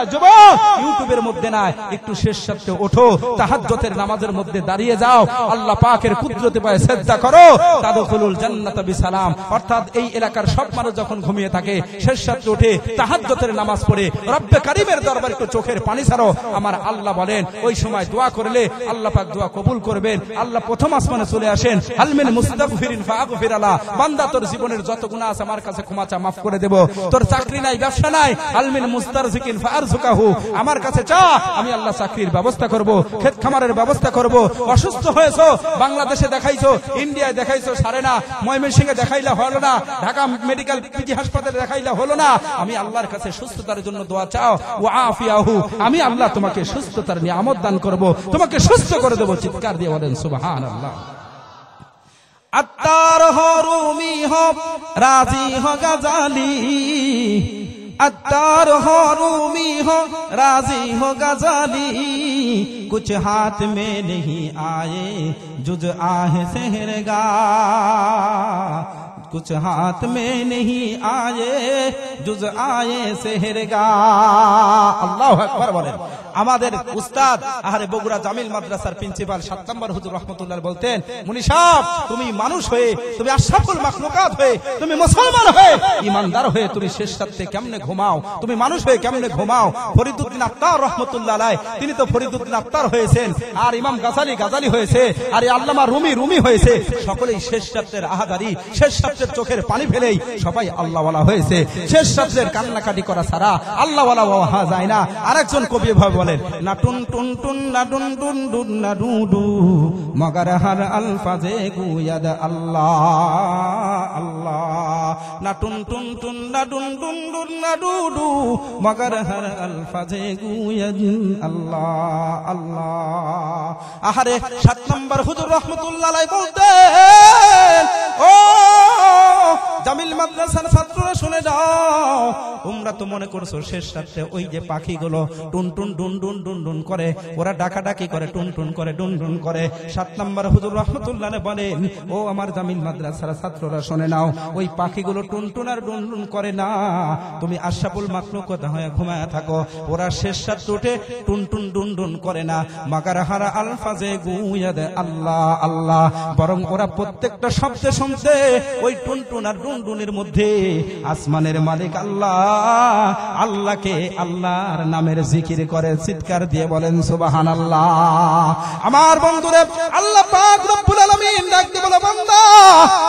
ইউটিউবের মধ্যে না একটু শেষ ওঠো তাহাজ্জতের নামাজের মধ্যে দাঁড়িয়ে যাও আল্লাহ পাকের কুদরতে পায় শ্রদ্ধা করো তাদখুলুল জান্নাত বিসালাম অর্থাৎ এই এলাকার সব মানুষ যখন ঘুমিয়ে থাকে শেষ সাথে উঠে তাহাজ্জতের নামাজ পড়ে রব্বে করিমের দরবার একটু চোখের পানি ছাড়ো আমার আল্লাহ বলেন ওই সময় দোয়া করলে আল্লাহ পাক দোয়া কবুল করবেন আল্লাহ প্রথম আসমানে চলে আসেন আলমিন বান্দা তোর জীবনের যত আছে আমার কাছে করে দেব তোর চাকরি নাই ব্যবসা নাই আমার কাছে চা আমি আল্লাহ চাকরির ব্যবস্থা করব খামারের ব্যবস্থা করব অসুস্থ হয়েছো বাংলাদেশে দেখাইছো ইন্ডিয়ায় দেখাইছো সারে না ময়মনসিংহে দেখাইলে হলো না ঢাকা মেডিকেল পিজি হাসপাতালে দেখাইলে হলো না আমি আল্লাহর কাছে সুস্থতার জন্য দোয়া চাও আমি আল্লাহ তোমাকে সুস্থতার নিয়ামত দান করব তোমাকে সুস্থ করে দেবো চিৎকার দিয়ে বলেন সুবাহান আল্লাহ আত্মার হরমি হব রাজি হ আত্মার হরমি হব রাজি हो কুচ হাত মে নেই আয়ে में আহ आए গা कुछ हाथ में नहीं आए जुज আয়ে সেহেরগা আল্লাহু আকবার বলেন আমাদের উস্তাদ আহারে বগুড়া জামিল মাদ্রাসার প্রিন্সিপাল সাত নম্বর হুজুর রহমতুল্লাহ বলতেন মুনি সাহেব তুমি মানুষ হয়ে তুমি আশাফুল মাখলুকাত হয়ে তুমি মুসলমান হয়ে ইমানদার হয়ে তুমি শেষ সাথে কেমনে ঘুমাও তুমি মানুষ হয়ে কেমনে ঘুমাও ফরিদুদ্দিন আত্তার রহমতুল্লাহ রায় তিনি তো ফরিদুদ্দিন আত্তার হয়েছেন আর ইমাম গাজালি গাজালি হয়েছে আর আল্লামা রুমি রুমি হয়েছে সকলেই শেষ রাতের আহাদারি শেষ রাতে রাত্রের চোখের পানি ফেলেই সবাই আল্লাহওয়ালা হয়েছে শেষ রাত্রের কান্নাকাটি করা ছাড়া আল্লাহওয়ালা হওয়া যায় না আরেকজন কবি ভাবে বলেন না টুন টুন টুন না ডুন ডুন ডুন না ডু ডু মগার হার আল্লাহ আল্লাহ না টুন টুন টুন না না ডু ডু মগার হার আলফাজে গুয়াদ আল্লাহ আল্লাহ আহারে সাত নম্বর হুজুর রহমতুল্লাহ বলতে ও জামিল মাদ্রাসার ছাত্ররা শুনে যাও তোমরা তো মনে করছো শেষ রাত্রে ওই যে পাখিগুলো টুন টুন ডুন ডুন ডুন ডুন করে ওরা ডাকাডাকি করে টুন টুন করে ডুন ডুন করে সাত নম্বর হুজুর রহমতুল্লাহ বলেন ও আমার জামিল মাদ্রাসার ছাত্ররা শুনে নাও ওই পাখিগুলো টুন টুন আর ডুন ডুন করে না তুমি আশাফুল মাকলু কথা হয়ে ঘুমায় থাকো ওরা শেষ রাত্রে উঠে টুন টুন ডুন ডুন করে না মাগার হারা আলফাজে গুয়াদে আল্লাহ আল্লাহ বরং ওরা প্রত্যেকটা শব্দে শুনতে ওই টুন টুন আর ডুন লন্ডনের মধ্যে আসমানের মালিক আল্লাহ আল্লাহকে আল্লাহর নামের জিকির করে চিৎকার দিয়ে বলেন সুবাহান আল্লাহ আমার বন্ধুরে আল্লাহ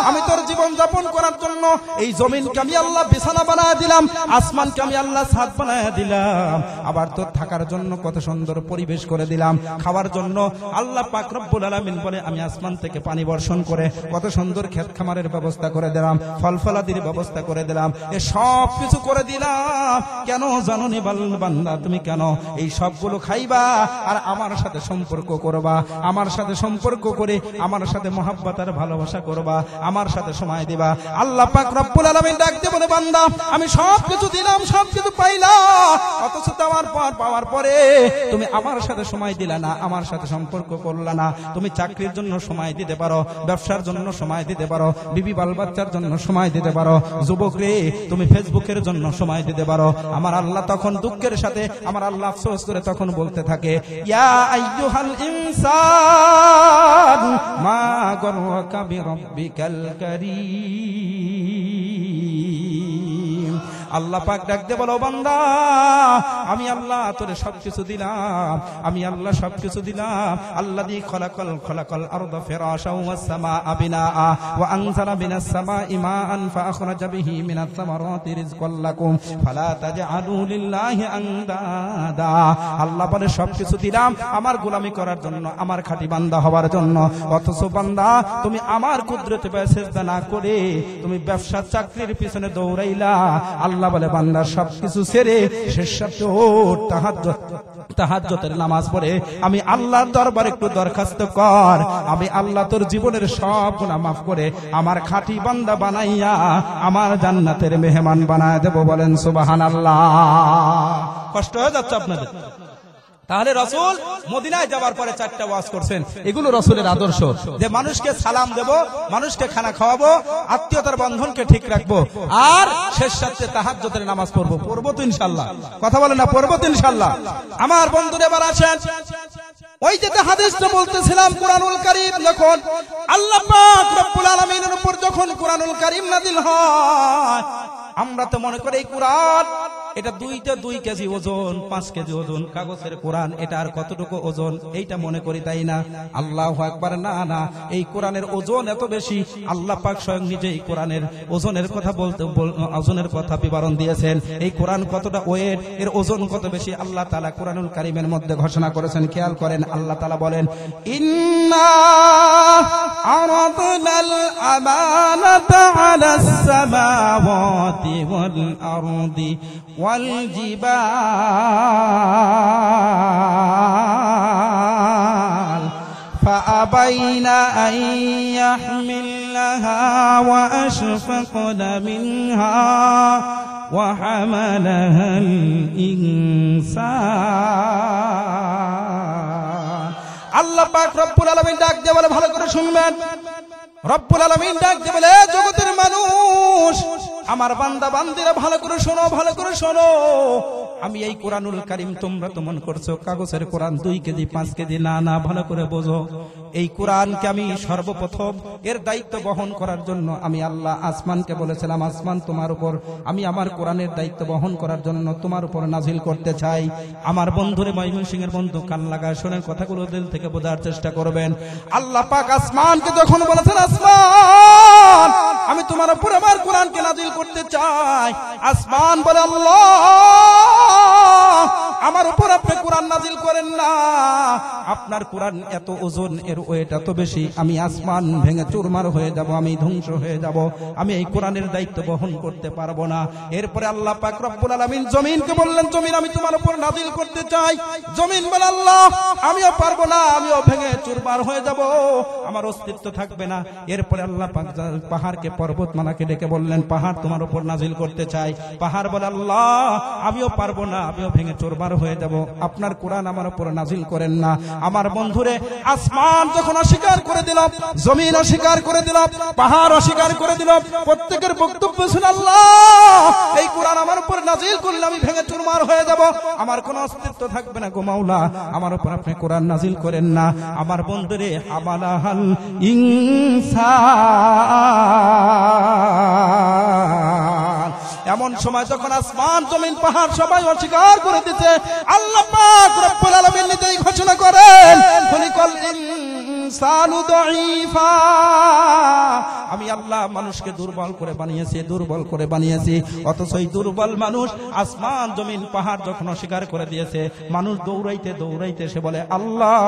আমি তোর জীবন যাপন করার জন্য এই জমিনকে আমি আল্লাহ বিছানা বানায় দিলাম আসমানকে আমি আল্লাহ ছাদ বানায় দিলাম আবার তোর থাকার জন্য কত সুন্দর পরিবেশ করে দিলাম খাওয়ার জন্য আল্লাহ পাক রব্বুল আলামিন বলে আমি আসমান থেকে পানি বর্ষণ করে কত সুন্দর ক্ষেত খামারের ব্যবস্থা করে দিলাম ফল ফলাদির ব্যবস্থা করে দিলাম এ সব কিছু করে দিলাম কেন জাননি বান্দা তুমি কেন এই সবগুলো খাইবা আর আমার সাথে সম্পর্ক করবা আমার সাথে সম্পর্ক করে আমার সাথে মহাব্বত আর ভালোবাসা করবা আমার সাথে সময় দিবা আল্লাহ পাক রব্বুল আলামিন ডাকতে বলে বান্দা আমি সব কিছু দিলাম সব কিছু পাইলাম অথচ দেওয়ার পর পাওয়ার পরে তুমি আমার সাথে সময় দিলা না আমার সাথে সম্পর্ক করলা না তুমি চাকরির জন্য সময় দিতে পারো ব্যবসার জন্য সময় দিতে পারো বিবি বাল বাচ্চার জন্য সময় সময় দিতে পারো যুবক রে তুমি ফেসবুকের জন্য সময় দিতে পারো আমার আল্লাহ তখন দুঃখের সাথে আমার আল্লাহ আফসোস করে তখন বলতে থাকে মা গররাকা আল্লাহ পাক ডাকতে বলো বান্দা আমি আল্লাহ তোরে সবকিছু দিলাম আমি আল্লাহ সবকিছু দিলাম আল্লাহ দি খলাকল খলাকল আরদ ফিরাশাও সামা আবিনা ওয়া আনজালা মিনাস সামাই মাআন فأخرج বিহি মিনাত الثمرات رزقا লাকুম ফালা তাজআলু লিল্লাহি أندادا আল্লাহ বলে সবকিছু দিলাম আমার গোলামি করার জন্য আমার খাঁটি বান্দা হওয়ার জন্য অথচ বান্দা তুমি আমার কুদরতে সেজদা না করে তুমি ব্যবসা চাকরির পিছনে দৌড়াইলা আল্লাহ আল্লাহ বলে বান্দার সব কিছু ছেড়ে শেষ সপ্তাহ নামাজ পড়ে আমি আল্লাহর দরবার একটু দরখাস্ত কর আমি আল্লাহ তোর জীবনের সব গুণা মাফ করে আমার খাঁটি বান্দা বানাইয়া আমার জান্নাতের মেহমান বানায় দেব বলেন আল্লাহ কষ্ট হয়ে যাচ্ছে আপনাদের তাহলে রসুল মদিনায় যাওয়ার পরে চারটা ওয়াজ করছেন এগুলো রসুলের আদর্শ যে মানুষকে সালাম দেব মানুষকে খানা খাওয়াবো আত্মীয়তার বন্ধনকে ঠিক রাখবো আর শেষ সাথে তাহাজ্যতের নামাজ পড়বো পড়বো তো ইনশাল্লাহ কথা বলে না পড়বো তো ইনশাল্লাহ আমার বন্ধুর এবার আসেন ওই যে হাদিসটা বলতেছিলাম কোরআনুল করিম যখন আল্লাহ পাক রব্বুল উপর যখন কোরআনুল করিম নাযিল হয় আমরা তো মনে করি এই কোরআন এটা দুইটা দুই কেজি ওজন পাঁচ কেজি ওজন কাগজের কোরআন এটা আর কতটুকু ওজন এইটা মনে করি তাই না আল্লাহ একবার না না এই কোরআনের ওজন এত বেশি আল্লাহ পাক স্বয়ং এই কোরআনের ওজনের কথা বলতে ওজনের কথা বিবরণ দিয়েছেন এই কোরআন কতটা ওয়েট এর ওজন কত বেশি আল্লাহ তালা কোরআনুল কারিমের মধ্যে ঘোষণা করেছেন খেয়াল করেন আল্লাহ তালা বলেন ইন্না আমানত والأرض والجبال فأبين أن يحملها وأشفقن منها وحملها الإنسان الله পাক রব্বুল আলামিন ডাক দিয়ে বলে ভালো করে শুনবেন রব্বুল আলমিন ডাক বলে জগতের মানুষ আমার বান্দা বান্দিরা ভালো করে শোনো ভালো করে শোনো আমি এই কোরআনুল কারিম তোমরা তো মন করছো কাগজের কোরআন দুই কেজি পাঁচ কেজি না না ভালো করে বোঝো এই কোরআনকে আমি সর্বপ্রথম এর দায়িত্ব বহন করার জন্য আমি আল্লাহ আসমানকে বলেছিলাম আসমান তোমার উপর আমি আমার কোরআনের দায়িত্ব বহন করার জন্য তোমার উপর নাজিল করতে চাই আমার বন্ধুরে ময়মন সিং এর বন্ধু কান লাগা শোনের কথাগুলো দিল থেকে বোঝার চেষ্টা করবেন আল্লাহ পাক আসমানকে যখন বলেছেন আসমান আমি তোমার উপর আমার কোরআনকে নাজিল করতে চাই আসমান বলে আল্লাহ আমার উপর আপনি কোরআন নাজিল করেন না আপনার কোরআন এত ওজন এর ওয়েট এত বেশি আমি আসমান ভেঙে চুরমার হয়ে যাব আমি ধ্বংস হয়ে যাব আমি এই কোরআনের দায়িত্ব বহন করতে পারবো না এরপরে আল্লাহ পাক রব্বুল আলামিন জমিনকে বললেন জমিন আমি তোমার উপর নাজিল করতে চাই জমিন বল আল্লাহ আমিও পারবো না আমিও ভেঙে চুরমার হয়ে যাব আমার অস্তিত্ব থাকবে না এরপরে আল্লাহ পাক পাহাড়কে পর্বতমালাকে ডেকে বললেন পাহাড় তোমার উপর নাজিল করতে চাই পাহাড় বলে আল্লাহ আমিও পারবো না আমিও ভেঙে চুরমার আমার হয়ে যাব আপনার কোরআন আমার উপর নাজিল করেন না আমার বন্ধুরে আসমান যখন অস্বীকার করে দিল জমিন অস্বীকার করে দিল পাহাড় অস্বীকার করে দিল প্রত্যেকের বক্তব্য আল্লাহ এই কোরআন আমার উপর নাজিল করলে আমি ভেঙে চুরমার হয়ে যাব আমার কোনো অস্তিত্ব থাকবে না গোমাউলা আমার উপর আপনি কোরআন নাজিল করেন না আমার বন্ধুরে হামালাহাল ইংসা এমন সময় যখন আসমান জমিন পাহাড় সবাই অস্বীকার করে দিতে আল্লাহ পাক রব্বুল আলামিন নিজেই ঘোষণা করেন ইন ইনসানু দঈফা আমি আল্লাহ মানুষকে দুর্বল করে বানিয়েছি দুর্বল করে বানিয়েছি অথচ এই দুর্বল মানুষ আসমান জমিন পাহাড় যখন অস্বীকার করে দিয়েছে মানুষ দৌড়াইতে দৌড়াইতে সে বলে আল্লাহ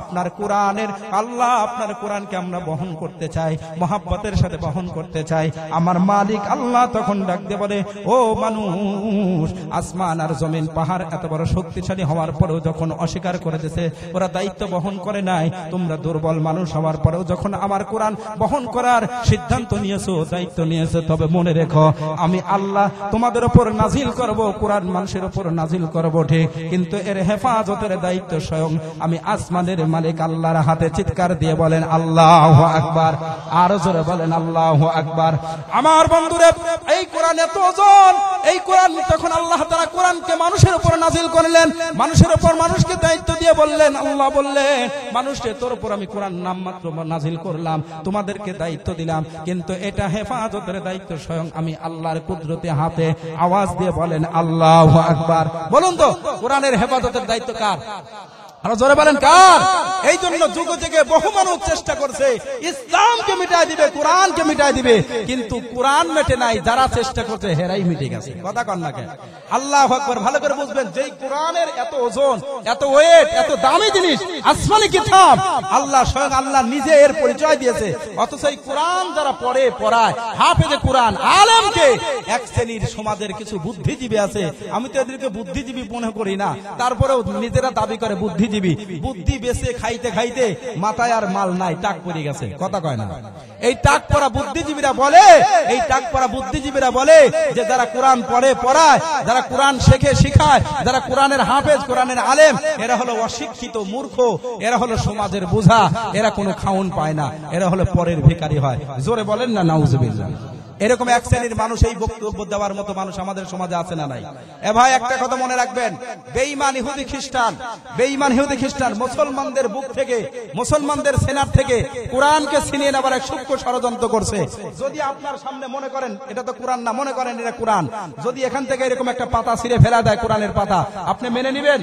আপনার কোরআনের আল্লাহ আপনার কোরআনকে আমরা বহন করতে চাই মহাব্বতের সাথে বহন করতে চাই আমার মালিক আল্লাহ তখন ডাকতে বলে ও মানুষ আসমান আর জমিন পাহাড় এত বড় শক্তিশালী হওয়ার পরেও যখন অস্বীকার করে দিয়েছে ওরা দায়িত্ব বহন করে নাই তোমরা দুর্বল মানুষ হওয়ার পরেও যখন আমার কোরআন বহন করার সিদ্ধান্ত নিয়েছো দায়িত্ব নিয়েছো তবে মনে রেখো আমি আল্লাহ তোমাদের উপর নাজিল করব কোরআন মানুষের উপর নাজিল করব ঠিক কিন্তু এর হেফাজতের দায়িত্ব স্বয়ং আমি আসমানের মালিক আল্লাহর হাতে চিৎকার দিয়ে বলেন আল্লাহ আকবার আর জোরে বলেন আল্লাহ আকবার আমার বন্ধুরে এই কোরআন এত ওজন এই কোরআন তখন আল্লাহ তারা কোরআনকে মানুষের উপর নাজিল করলেন মানুষের উপর মানুষকে দায়িত্ব দিয়ে বললেন আল্লাহ বললেন মানুষকে তোর উপর আমি কোরআন নাম মাত্র নাজিল করলাম তোমাদেরকে দায়িত্ব দিলাম কিন্তু এটা হেফাজতের দায়িত্ব স্বয়ং আমি আল্লাহর কুদরতে হাতে আওয়াজ দিয়ে বলেন আল্লাহ আকবার বলুন তো কোরআনের হেফাজতের দায়িত্ব কার জোরে বলেন কার এই জন্য যুগ বহু মানুষ চেষ্টা করছে ইসলামকে মিটাই দিবে কোরআনকে মিটাই দিবে কিন্তু কোরআন মেটে নাই যারা চেষ্টা করছে হেরাই মিটে গেছে কথা কন না কেন আল্লাহ ভালো করে বুঝবেন কোরআনের এত ওজন এত ওয়েট এত দামি জিনিস আসমানি কিতাব আল্লাহ স্বয়ং আল্লাহ নিজে এর পরিচয় দিয়েছে অথচ এই কোরআন যারা পড়ে পড়ায় হাফেজে কোরআন আলমকে এক শ্রেণীর সমাজের কিছু বুদ্ধিজীবী আছে আমি তো এদেরকে বুদ্ধিজীবী মনে করি না তারপরেও নিজেরা দাবি করে বুদ্ধিজীবী বুদ্ধিজীবী বুদ্ধি বেছে খাইতে খাইতে মাথায় আর মাল নাই টাক পরে গেছে কথা কয় না এই টাক পরা বুদ্ধিজীবীরা বলে এই টাক পরা বুদ্ধিজীবীরা বলে যে যারা কোরআন পড়ে পড়ায় যারা কোরআন শেখে শিখায় যারা কোরআনের হাফেজ কোরআনের আলেম এরা হলো অশিক্ষিত মূর্খ এরা হলো সমাজের বোঝা এরা কোনো খাউন পায় না এরা হলো পরের ভিকারি হয় জোরে বলেন না নাউজবিল্লাহ এরকম এক শ্রেণীর মানুষ এই বক্তব্য দেওয়ার মতো মানুষ আমাদের সমাজে আছে না নাই এ ভাই একটা কথা মনে রাখবেন বেইমান ইহুদি খ্রিস্টান বেইমান ইহুদি খ্রিস্টান মুসলমানদের বুক থেকে মুসলমানদের সেনার থেকে কোরআনকে ছিনিয়ে নেবার এক সূক্ষ্ম ষড়যন্ত্র করছে যদি আপনার সামনে মনে করেন এটা তো কোরআন না মনে করেন এটা কোরআন যদি এখান থেকে এরকম একটা পাতা ছিঁড়ে ফেলা দেয় কোরআনের পাতা আপনি মেনে নিবেন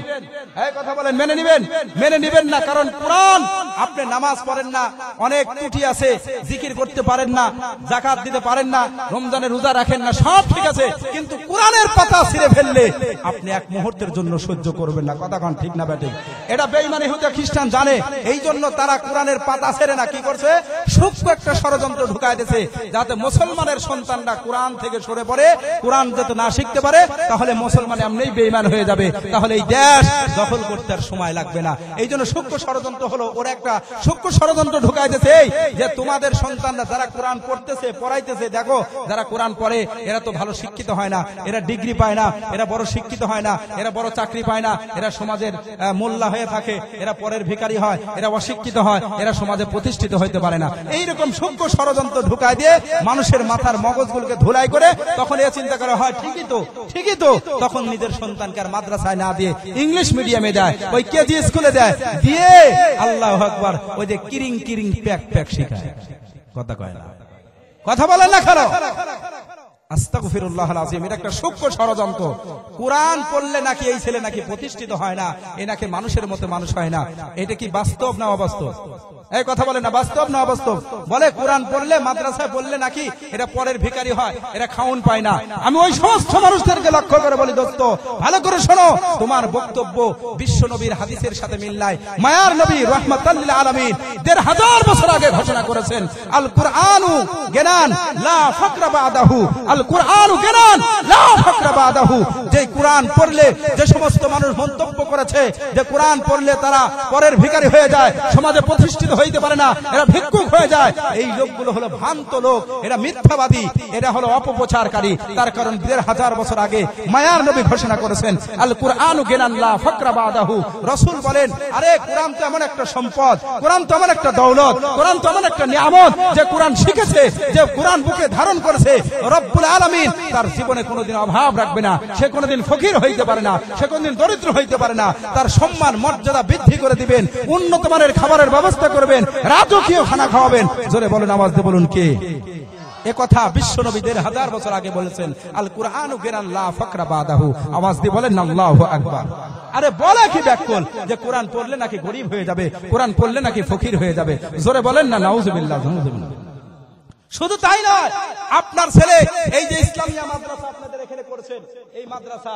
এই কথা বলেন মেনে নিবেন মেনে নিবেন না কারণ কোরআন আপনি নামাজ পড়েন না অনেক কুটি আছে জিকির করতে পারেন না জাকাত দিতে পারেন না রমজানের রোজা রাখেন না সব ঠিক আছে কিন্তু কোরআনের পাতা ছিঁড়ে ফেললে আপনি এক মুহূর্তের জন্য সহ্য করবেন না কথা কন ঠিক না ব্যাটে এটা বেইমানি হতে খ্রিস্টান জানে এই জন্য তারা কোরআনের পাতা ছেড়ে না কি করছে সূক্ষ্ম একটা ষড়যন্ত্র ঢুকায় দিয়েছে যাতে মুসলমানের সন্তানরা কোরআন থেকে সরে পড়ে কোরআন যাতে না শিখতে পারে তাহলে মুসলমান এমনি বেইমান হয়ে যাবে তাহলে এই দেশ দখল করতে আর সময় লাগবে না এই জন্য সূক্ষ্ম ষড়যন্ত্র হলো ওর একটা সূক্ষ্ম ষড়যন্ত্র ঢুকায় দিয়েছে যে তোমাদের সন্তানরা যারা কোরআন পড়তেছে পড়াইতেছে দেখো দেখো যারা কোরআন পড়ে এরা তো ভালো শিক্ষিত হয় না এরা ডিগ্রি পায় না এরা বড় শিক্ষিত হয় না এরা বড় চাকরি পায় না এরা সমাজের মোল্লা হয়ে থাকে এরা পরের ভিকারি হয় এরা অশিক্ষিত হয় এরা সমাজে প্রতিষ্ঠিত হইতে পারে না এইরকম সভ্য ষড়যন্ত্র ঢুকায় দিয়ে মানুষের মাথার মগজগুলোকে ধুলাই করে তখন এ চিন্তা করা হয় ঠিকই তো ঠিকই তো তখন নিজের সন্তানকে আর মাদ্রাসায় না দিয়ে ইংলিশ মিডিয়ামে দেয় ওই কেজি স্কুলে দেয় দিয়ে আল্লাহ আকবর ওই যে কিরিং কিরিং প্যাক প্যাক শিখায় কথা কয় না কথা বলে না কেন এটা একটা সূক্ষ্ম ষড়যন্ত্র পড়লে নাকি এই ছেলে নাকি প্রতিষ্ঠিত হয় না নাকি মানুষের মতো মানুষ হয় না এটা কি বাস্তব না অবাস্তব এই কথা বলে না বাস্তব না অবাস্তব বলে কোরআন পড়লে মাদ্রাসায় বললে নাকি এটা পরের ভিকারি হয় এটা খাউন পায় না আমি ওই সমস্ত মানুষদেরকে লক্ষ্য করে বলি দোস্ত ভালো করে শোনো তোমার বক্তব্য বিশ্ব নবীর হাদিসের সাথে মিল্লায় মায়ার নবী রহমতাল্লিল আলমী দেড় হাজার বছর আগে ঘোষণা করেছেন আল কোরআনু জ্ঞান লা ফাকরাবা আদাহু আল কোরআনু জ্ঞান লা ফাকরাবা আদাহু যে কোরআন পড়লে যে সমস্ত মানুষ মন্তব্য করেছে যে কোরআন পড়লে তারা পরের ভিকারি হয়ে যায় সমাজে প্রতিষ্ঠিত হইতে পারে না এরা ভিক্ষুক হয়ে যায় এই লোকগুলো হলো ভ্রান্ত লোক এরা মিথ্যাবাদী এরা হলো অপপ্রচারকারী তার কারণ দেড় হাজার বছর আগে মায়ার নবী ঘোষণা করেছেন আল কুরআনু গেনাল্লাহ ফকরাবাদাহু রাসূল বলেন আরে কুরআন তো এমন একটা সম্পদ কুরআন তো এমন একটা দৌলত কুরআন তো এমন একটা নিয়ামত যে কুরআন শিখেছে যে কুরআন বুকে ধারণ করেছে রব্বুল আলামিন তার জীবনে কোনোদিন অভাব রাখবে না সে কোনোদিন ফকির হইতে পারে না সে কোনোদিন দরিদ্র হইতে পারে না তার সম্মান মর্যাদা বৃদ্ধি করে দিবেন উন্নতমানের খাবারের ব্যবস্থা করবে করবেন রাজকীয় খানা খাওয়াবেন জোরে বলেন আওয়াজ দিয়ে বলুন কে বিশ্ব হাজার বছর আগে বলেছেন আল কোরআন আরে বলে কি ব্যাকুল যে কোরআন পড়লে নাকি গরিব হয়ে যাবে কোরআন পড়লে নাকি ফকির হয়ে যাবে জোরে বলেন না নাউজুবিল্লাহ শুধু তাই নয় আপনার ছেলে এই যে ইসলামিয়া মাদ্রাসা আপনাদের এখানে করছেন এই মাদ্রাসা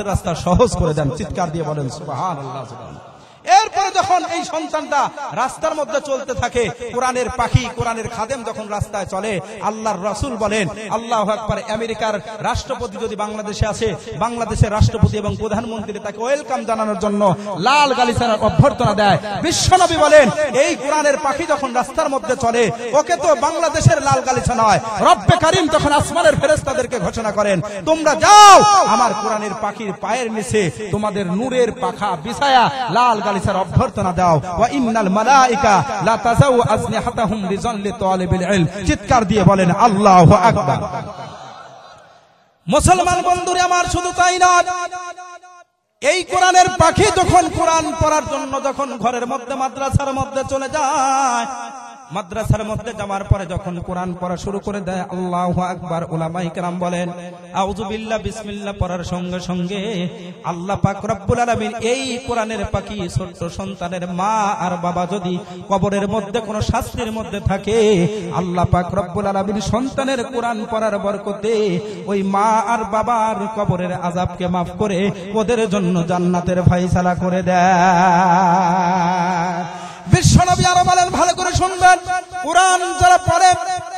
রাস্তা সহজ করে দেন চিৎকার দিয়ে বলেন সুবাহ আল্লাহ এরপরে যখন এই সন্তানটা রাস্তার মধ্যে চলতে থাকে কোরআনের পাখি কোরআনের খাদেম যখন রাস্তায় চলে আল্লাহর রাসুল বলেন আল্লাহ একবার আমেরিকার রাষ্ট্রপতি যদি বাংলাদেশে আসে বাংলাদেশের রাষ্ট্রপতি এবং প্রধানমন্ত্রী তাকে ওয়েলকাম জানানোর জন্য লাল গালিসার অভ্যর্থনা দেয় বিশ্বনবী বলেন এই কোরআনের পাখি যখন রাস্তার মধ্যে চলে ওকে তো বাংলাদেশের লাল গালিসা নয় রব্বে কারিম তখন আসমানের ফেরেস্তাদেরকে ঘোষণা করেন তোমরা যাও আমার কোরআনের পাখির পায়ের নিচে তোমাদের নূরের পাখা বিছায়া লাল গালি হাদিসের অভ্যর্থনা দাও ইন্নাল মালাইকা লা আজনিহাতাহুম লিজাল্লি তালিবিল ইলম চিৎকার দিয়ে বলেন আল্লাহু আকবার মুসলমান বন্ধুরে আমার শুধু তাই না এই কোরআনের পাখি যখন কোরআন পড়ার জন্য যখন ঘরের মধ্যে মাদ্রাসার মধ্যে চলে যায় মাদ্রাসার মধ্যে যাওয়ার পরে যখন কোরআন পড়া শুরু করে দেয় আল্লাহ আকবর ওলামাই কালাম বলেন আউজুবিল্লা বিসমিল্লা পড়ার সঙ্গে সঙ্গে আল্লাহ পাক রব্বুল আলমিন এই কোরআনের পাখি ছোট্ট সন্তানের মা আর বাবা যদি কবরের মধ্যে কোন শাস্তির মধ্যে থাকে আল্লাহ পাক রব্বুল আলমিন সন্তানের কোরআন পড়ার বরকতে ওই মা আর বাবার কবরের আজাবকে মাফ করে ওদের জন্য জান্নাতের ফাইসালা করে দেয় বিশ্বনবী আরো বলেন ভালো সুন্দর কোরআন যারা পড়ে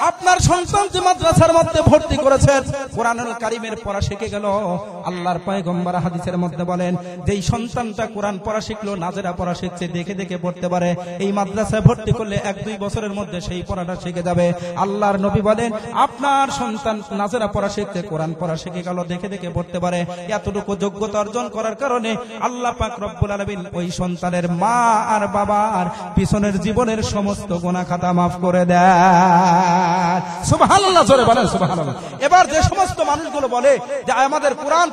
আপনার সন্তান যে মাদ্রাসার মধ্যে ভর্তি করেছেন কোরআনুল কারিমের পড়া শিখে গেল আল্লাহর পয়গম্বর হাদিসের মধ্যে বলেন যেই সন্তানটা কোরআন পড়া শিখলো নাজেরা পড়া শিখছে দেখে দেখে পড়তে পারে এই মাদ্রাসায় ভর্তি করলে এক দুই বছরের মধ্যে সেই পড়াটা শিখে যাবে আল্লাহর নবী বলেন আপনার সন্তান নাজেরা পড়া শিখতে কোরআন পড়া শিখে গেল দেখে দেখে পড়তে পারে এতটুকু যোগ্যতা অর্জন করার কারণে আল্লাহ পাক রব্বুল আলামিন ওই সন্তানের মা আর বাবার পিছনের জীবনের সমস্ত গোনা খাতা মাফ মাফ করে এবার যে সমস্ত মানুষগুলো বলে যে আমাদের কোরআন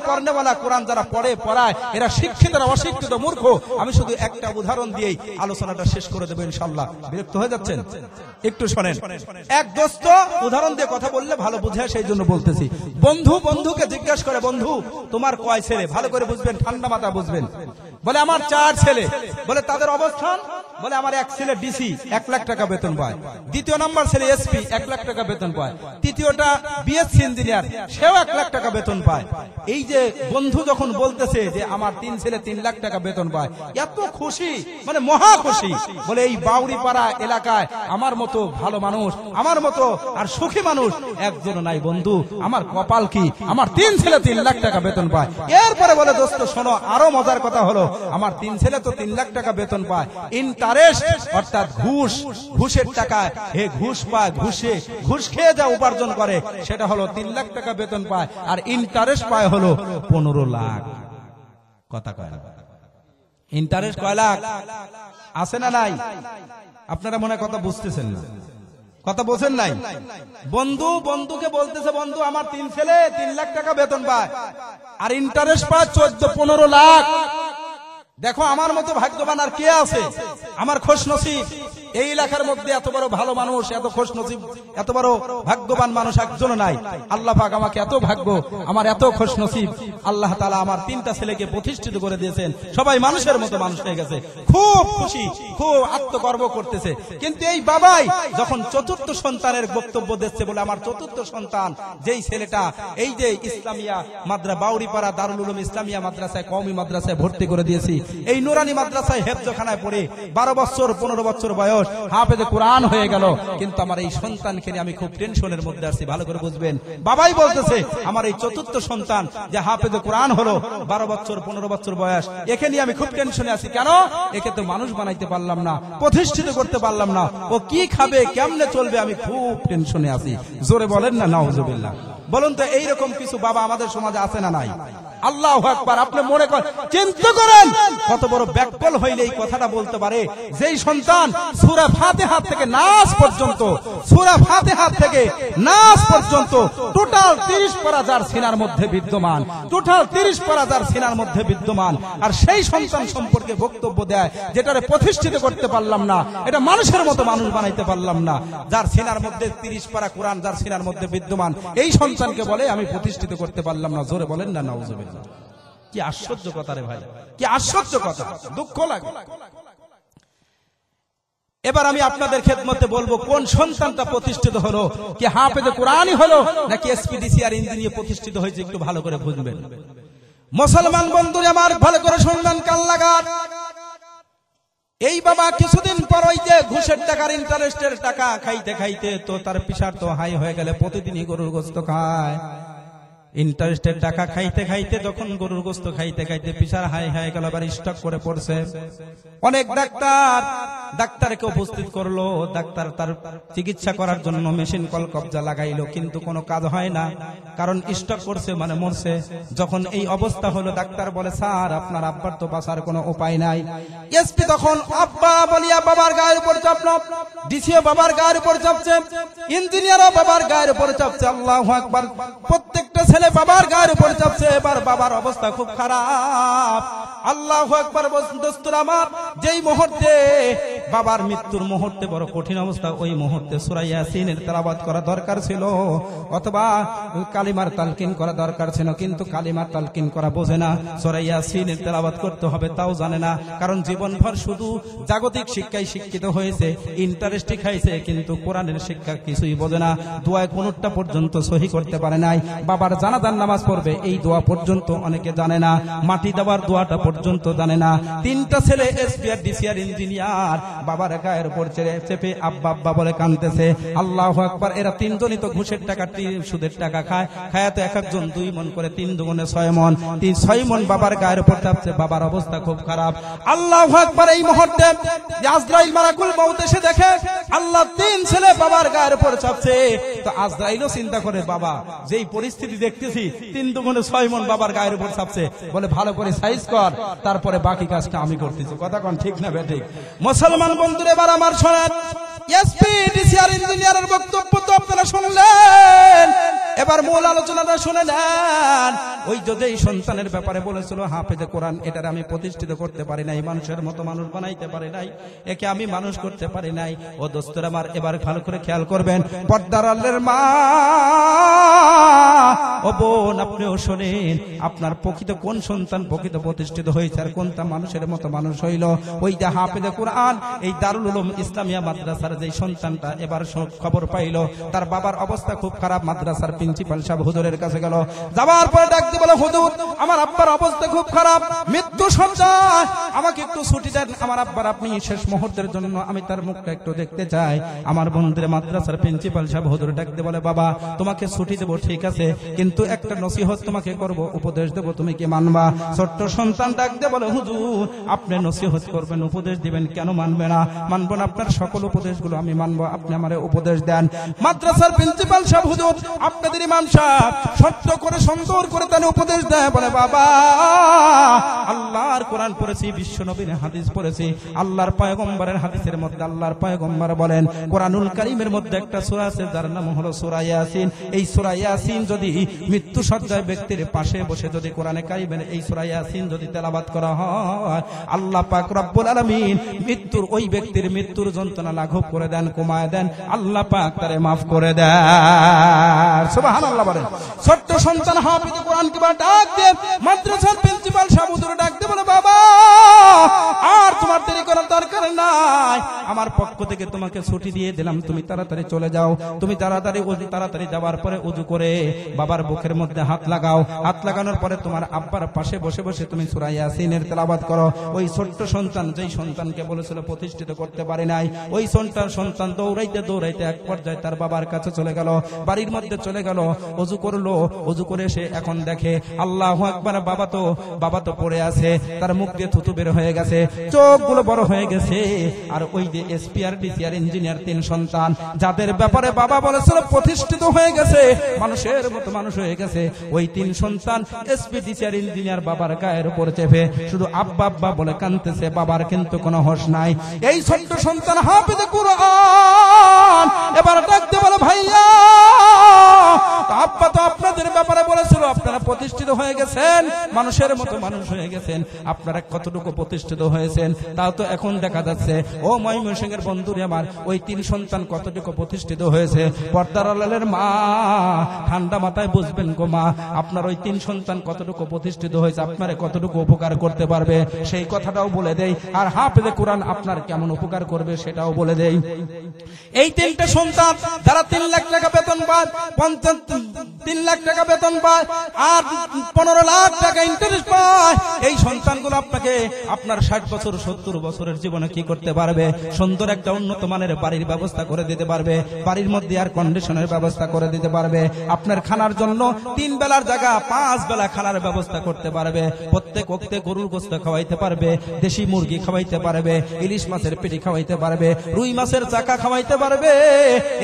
কোরআন যারা পড়ে পড়ায় এরা অশিক্ষিত মূর্খ আমি শুধু একটা উদাহরণ দিয়েই আলোচনাটা শেষ করে দেবো বিরক্ত হয়ে যাচ্ছেন একটু শোনেন এক দোস্ত উদাহরণ দিয়ে কথা বললে ভালো বুঝে সেই জন্য বলতেছি বন্ধু বন্ধুকে জিজ্ঞাসা করে বন্ধু তোমার কয় ছেলে ভালো করে বুঝবেন ঠান্ডা মাথা বুঝবেন বলে আমার চার ছেলে বলে তাদের অবস্থান বলে আমার এক ছেলে ডিসি এক লাখ টাকা বেতন পায় দ্বিতীয় নাম্বার ছেলে এসপি এক লাখ টাকা বেতন পায় তৃতীয়টা বিএসসি ইঞ্জিনিয়ার সেও এক লাখ টাকা বেতন পায় এই যে বন্ধু যখন বলতেছে যে আমার তিন ছেলে তিন লাখ টাকা বেতন পায় এত খুশি মানে মহা খুশি বলে এই বাউরিপাড়া এলাকায় আমার মতো ভালো মানুষ আমার মতো আর সুখী মানুষ একজন নাই বন্ধু আমার কপাল কি আমার তিন ছেলে তিন লাখ টাকা বেতন পায় এরপরে বলে দোস্ত শোনো আরো মজার কথা হলো আমার তিন ছেলে তো তিন লাখ টাকা বেতন পায় ইন্টারেস্ট অর্থাৎ ঘুষ ঘুষের টাকায় হে ঘুষ পায় ঘুষে ঘুষ খেয়ে যা উপার্জন করে সেটা হলো তিন লাখ টাকা বেতন পায় আর ইন্টারেস্ট পায় হলো পনেরো লাখ কথা কয় ইন্টারেস্ট কয় লাখ আছে না নাই আপনারা মনে কথা বুঝতেছেন না কথা বোঝেন নাই বন্ধু বন্ধুকে বলতেছে বন্ধু আমার তিন ছেলে তিন লাখ টাকা বেতন পায় আর ইন্টারেস্ট পায় চোদ্দ পনেরো লাখ দেখো আমার মতো ভাগ্যবান আর কে আছে আমার খোশ নসিব এই এলাকার মধ্যে এত বড় ভালো মানুষ এত খোশ নসিব এত বড় ভাগ্যবান মানুষ একজন নাই আল্লাহ পাক আমাকে এত ভাগ্য আমার এত খোশ নসিব আল্লাহ তালা আমার তিনটা ছেলেকে প্রতিষ্ঠিত করে দিয়েছেন সবাই মানুষের মতো মানুষ হয়ে গেছে খুব খুশি খুব আত্মগর্ব করতেছে কিন্তু এই বাবাই যখন চতুর্থ সন্তানের বক্তব্য দিচ্ছে বলে আমার চতুর্থ সন্তান যেই ছেলেটা এই যে ইসলামিয়া মাদ্রা বাউরিপাড়া দারুল উলুম ইসলামিয়া মাদ্রাসায় কমি মাদ্রাসায় ভর্তি করে দিয়েছি এই নুরানি মাদ্রাসায় হেফজখানায় পড়ে বারো বছর পনেরো বছর বয়স হাফেজে কোরআন হয়ে গেল কিন্তু আমার এই সন্তানকে নিয়ে আমি খুব টেনশনের মধ্যে আছি ভালো করে বুঝবেন বাবাই বলতেছে আমার এই চতুর্থ সন্তান যে হাফেজে কোরআন হলো বারো বছর পনেরো বছর বয়স একে নিয়ে আমি খুব টেনশনে আছি কেন একে তো মানুষ বানাইতে পারলাম না প্রতিষ্ঠিত করতে পারলাম না ও কি খাবে কেমনে চলবে আমি খুব টেনশনে আছি জোরে বলেন না নাউজুবিল্লাহ বলুন তো এইরকম কিছু বাবা আমাদের সমাজে আছে না নাই আল্লাহ একবার আপনি মনে করেন চিন্তা করেন কত বড় ব্যাকল হইলে এই কথাটা বলতে পারে যেই সন্তান সুরা ফাতে হাত থেকে নাচ পর্যন্ত সুরা ফাতে হাত থেকে নাচ পর্যন্ত টোটাল তিরিশ পারা সিনার মধ্যে বিদ্যমান টোটাল তিরিশ পারা সিনার মধ্যে বিদ্যমান আর সেই সন্তান সম্পর্কে বক্তব্য দেয় যেটারে প্রতিষ্ঠিত করতে পারলাম না এটা মানুষের মতো মানুষ বানাইতে পারলাম না যার সিনার মধ্যে তিরিশ পারা কোরআন যার সিনার মধ্যে বিদ্যমান এই সন্তানকে বলে আমি প্রতিষ্ঠিত করতে পারলাম না জোরে বলেন না নাউজুবিল কি আশ্চর্য কথা রে ভাই কি আশ্চর্য কথা দুঃখ লাগে এবার আমি আপনাদের খেদমতে বলবো কোন সন্তানটা প্রতিষ্ঠিত হলো কি হাফেজে কোরআনই হলো নাকি এসপিডিসি আর ইঞ্জিনিয়ার প্রতিষ্ঠিত হয়েছে একটু ভালো করে বুঝবেন মুসলমান বন্ধু আমার ভালো করে শুনবেন কাল লাগাত এই বাবা কিছুদিন পর ওই যে ঘুষের টাকার ইন্টারেস্টের টাকা খাইতে খাইতে তো তার পিসার তো হাই হয়ে গেলে প্রতিদিনই গরুর গোস্ত খায় ইন্টারেস্টের টাকা খাইতে খাইতে যখন গরুর গোস্ত খাইতে খাইতে পিসার হাই হাই গেল আবার স্টক করে পড়ছে অনেক ডাক্তার ডাক্তারকে উপস্থিত করলো ডাক্তার তার চিকিৎসা করার জন্য মেশিন কল কবজা লাগাইলো কিন্তু কোনো কাজ হয় না কারণ স্টক করছে মানে মরছে যখন এই অবস্থা হলো ডাক্তার বলে স্যার আপনার আব্বার তো বাসার কোনো উপায় নাই এসপি তখন আব্বা বলিয়া বাবার গায়ের উপর চাপল ডিসিও বাবার গায়ের উপর চাপছে ইঞ্জিনিয়ারও বাবার গায়ের উপর চাপছে আল্লাহ প্রত্যেক একটা ছেলে বাবার গায়ের উপর চাপছে এবার বাবার অবস্থা খুব খারাপ আল্লাহ একবার দোস্তুর আমার যেই মুহূর্তে বাবার মৃত্যুর মুহূর্তে বড় কঠিন অবস্থা ওই মুহূর্তে সুরাইয়া সিনের তালাবাদ করা দরকার ছিল অথবা কালিমার তালকিন করা দরকার ছিল কিন্তু কালিমার তালকিন করা বোঝে না সুরাইয়া সিনের তালাবাদ করতে হবে তাও জানে না কারণ জীবনভর শুধু জাগতিক শিক্ষায় শিক্ষিত হয়েছে ইন্টারেস্টই খাইছে কিন্তু কোরআনের শিক্ষা কিছুই বোঝে না দুয়ায় কোনোটা পর্যন্ত সহি করতে পারে নাই বাবার আবার জানাজার নামাজ পড়বে এই দোয়া পর্যন্ত অনেকে জানে না মাটি দেওয়ার দোয়াটা পর্যন্ত জানে না তিনটা ছেলে এসপিআর ডিসিআর ইঞ্জিনিয়ার বাবার গায়ের উপর ছেড়ে চেপে আব্বা আব্বা বলে কানতেছে আল্লাহ আকবর এরা তিনজনই তো ঘুষের টাকা সুদের টাকা খায় খায় তো এক একজন দুই মন করে তিন দুগুণে ছয় মন তিন ছয় মন বাবার গায়ের উপর চাপছে বাবার অবস্থা খুব খারাপ আল্লাহ আকবর এই মুহূর্তে আজরাইল মারাকুল বহুত এসে দেখে আল্লাহ তিন ছেলে বাবার গায়ের উপর চাপছে তো আজরাইলও চিন্তা করে বাবা যেই পরিস্থিতি যদি দেখতেছি তিন দুগুণে ছয় মন বাবার গায়ের উপর ছাপছে বলে ভালো করে সাইজ কর তারপরে বাকি কাজটা আমি করতেছি কথা কন ঠিক না বেঠিক মুসলমান বন্ধুরে এবার আমার শোনেন এসপি ডিসিআর ইঞ্জিনিয়ারের বক্তব্য তো আপনারা শুনলেন এবার মূল আলোচনাটা শুনে নেন ওই যদি সন্তানের ব্যাপারে বলেছিল হাফেজে কোরআন এটার আমি প্রতিষ্ঠিত করতে পারি নাই মানুষের মতো মানুষ বানাইতে পারি নাই একে আমি মানুষ করতে পারি নাই ও দোস্তর আমার এবার ভালো করে খেয়াল করবেন পর্দারালের মা ও বোন আপনিও শোনেন আপনার প্রকৃত কোন সন্তান প্রকৃত প্রতিষ্ঠিত হয়েছে আর কোনটা মানুষের মতো মানুষ হইল ওই যে হাফেজে কোরআন এই দারুল উলুম ইসলামিয়া মাদ্রাসার যে সন্তানটা এবার খবর পাইল তার বাবার অবস্থা খুব খারাপ মাদ্রাসার প্রিন্সিপাল সাহেব হুজুরের কাছে গেল যাওয়ার পরে ডাকতে বলো হুজুর আমার আব্বার অবস্থা খুব খারাপ মৃত্যু সন্তান আমাকে একটু ছুটি দেন আমার আব্বার আপনি শেষ মুহূর্তের জন্য আমি তার মুখটা একটু দেখতে চাই আমার বন্ধুদের মাদ্রাসার প্রিন্সিপাল সাহেব হুজুর ডাকতে বলে বাবা তোমাকে ছুটি দেবো ঠিক আছে কিন্তু একটা নসিহত তোমাকে করব উপদেশ দেবো তুমি কি মানবা ছোট্ট সন্তান ডাকতে বলে হুজুর আপনি নসিহত করবেন উপদেশ দিবেন কেন মানবে না মানব না আপনার সকল উপদেশ গুলো আমি মানবো আপনি আমার উপদেশ দেন মাদ্রাসার প্রিন্সিপাল সাহেব হুজুর আপনাদের ইমাম সাহেব সত্য করে সুন্দর করে তাহলে উপদেশ দেয় বলে বাবা আল্লাহর কোরআন পড়েছি বিশ্ব নবীর হাদিস পড়েছি আল্লাহর পয়গম্বরের হাদিসের মধ্যে আল্লাহর পয়গম্বর বলেন কোরআনুল কারিমের মধ্যে একটা সূরা আছে যার নাম হলো সূরা ইয়াসিন এই সূরা ইয়াসিন যদি মৃত্যু সজ্জায় ব্যক্তির পাশে বসে যদি কোরআনে কারিমের এই সূরা ইয়াসিন যদি তেলাওয়াত করা হয় আল্লাহ পাক রব্বুল আলামিন মৃত্যুর ওই ব্যক্তির মৃত্যুর যন্ত্রণা লাঘব করে দেন কমায় দেন আল্লাহ পাক তারে মাফ করে দেন সুবহানাল্লাহ বলেন ছোট্ট সন্তান হাফিজ কিবা ডাক দিয়ে মাদ্রাসার প্রিন্সিপাল সামুদ্র ডাকতে বলে বাবা আর তোমার দেরি করার দরকার নাই আমার পক্ষ থেকে তোমাকে ছুটি দিয়ে দিলাম তুমি তাড়াতাড়ি চলে যাও তুমি তাড়াতাড়ি ওজু তাড়াতাড়ি যাওয়ার পরে উজু করে বাবার বুকের মধ্যে হাত লাগাও হাত লাগানোর পরে তোমার আব্বার পাশে বসে বসে তুমি সুরাই ইয়াসিনের তেলাবাদ করো ওই ছোট্ট সন্তান যেই সন্তানকে বলেছিল প্রতিষ্ঠিত করতে পারে নাই ওই সন্তান সন্তান দৌড়াইতে দৌড়াইতে এক পর্যায়ে তার বাবার কাছে চলে গেল বাড়ির মধ্যে চলে গেল অজু করলো অজু করে সে এখন দেখে আল্লাহ আকবার বাবা তো বাবা তো পড়ে আছে তার মুখ দিয়ে থুতু বের হয়ে গেছে চোখগুলো বড় হয়ে গেছে আর ওই যে এসপিআর ডিসিআর ইঞ্জিনিয়ার তিন সন্তান যাদের ব্যাপারে বাবা বলেছিল প্রতিষ্ঠিত হয়ে গেছে মানুষের মতো মানুষ হয়ে গেছে ওই তিন সন্তান এসপি ডিসিআর ইঞ্জিনিয়ার বাবার গায়ের উপর চেপে শুধু আব্বা আব্বা বলে কানতেছে বাবার কিন্তু কোনো হস নাই এই ছোট্ট সন্তান হাফিজ কুরআন এবার ডাকতে বলে ভাইয়া আব্বা তো আপনাদের ব্যাপারে বলেছিল আপনারা প্রতিষ্ঠিত হয়ে গেছেন মানুষের মতো মানুষ হয়ে গেছেন আপনারা কতটুকু প্রতিষ্ঠিত হয়েছেন তা তো এখন দেখা যাচ্ছে ও ময়মনসিংহের বন্ধুরে আমার ওই তিন সন্তান কতটুকু প্রতিষ্ঠিত হয়েছে পর্দারালের মা ঠান্ডা মাথায় বুঝবেন গো মা আপনার ওই তিন সন্তান কতটুকু প্রতিষ্ঠিত হয়েছে আপনারা কতটুকু উপকার করতে পারবে সেই কথাটাও বলে দেই আর হাফেজে কোরআন আপনার কেমন উপকার করবে সেটাও বলে দেই এই তিনটা সন্তান যারা তিন লাখ টাকা বেতন পান তিন লাখ টাকা বেতন পায় আর পনেরো লাখ টাকা ইন্টারেস্ট পায় এই সন্তানগুলো আপনাকে আপনার ষাট বছর সত্তর বছরের জীবনে কি করতে পারবে সুন্দর একটা উন্নত মানের বাড়ির ব্যবস্থা করে দিতে পারবে বাড়ির মধ্যে আর কন্ডিশনের ব্যবস্থা করে দিতে পারবে আপনার খানার জন্য তিন বেলার জায়গা পাঁচ বেলা খানার ব্যবস্থা করতে পারবে প্রত্যেক ওক্তে গরুর গোস্ত খাওয়াইতে পারবে দেশি মুরগি খাওয়াইতে পারবে ইলিশ মাছের পেটি খাওয়াইতে পারবে রুই মাছের চাকা খাওয়াইতে পারবে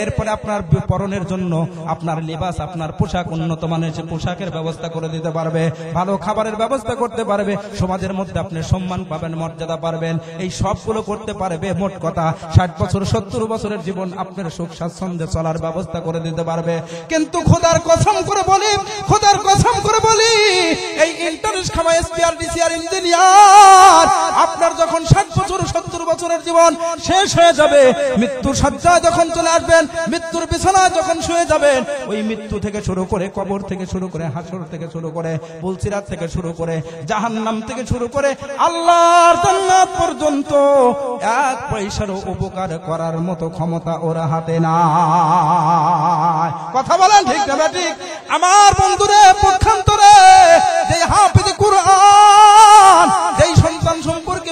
এরপরে আপনার পরনের জন্য আপনার লেবাস আপনার পোশাক উন্নত মানের পোশাকের ব্যবস্থা করে দিতে পারবে ভালো খাবারের ব্যবস্থা করতে পারবে সমাজের মধ্যে আপনি সম্মান পাবেন মর্যাদা পারবেন এই সবগুলো করতে পারবে মোট কথা ষাট বছর সত্তর বছরের জীবন আপনার সুখ স্বাচ্ছন্দ্যে চলার ব্যবস্থা করে দিতে পারবে কিন্তু খোদার কসম করে বলি খোদার কসম করে বলি এই ইন্টারেস্ট খামায় এসপিআর ডিসিআর ইঞ্জিনিয়ার আপনার যখন ষাট বছর সত্তর বছরের জীবন শেষ হয়ে যাবে মৃত্যুর সজ্জায় যখন চলে আসবেন মৃত্যুর বিছানায় যখন শুয়ে যাবেন ওই ওই মৃত্যু থেকে শুরু করে কবর থেকে শুরু করে হাসর থেকে শুরু করে বলসিরাত থেকে শুরু করে জাহান নাম থেকে শুরু করে আল্লাহর জান্নাত পর্যন্ত এক পয়সার উপকার করার মতো ক্ষমতা ওরা হাতে না কথা বলেন ঠিক না ঠিক আমার বন্ধুরে পক্ষান্তরে যে হাফিজ কুরআন যেই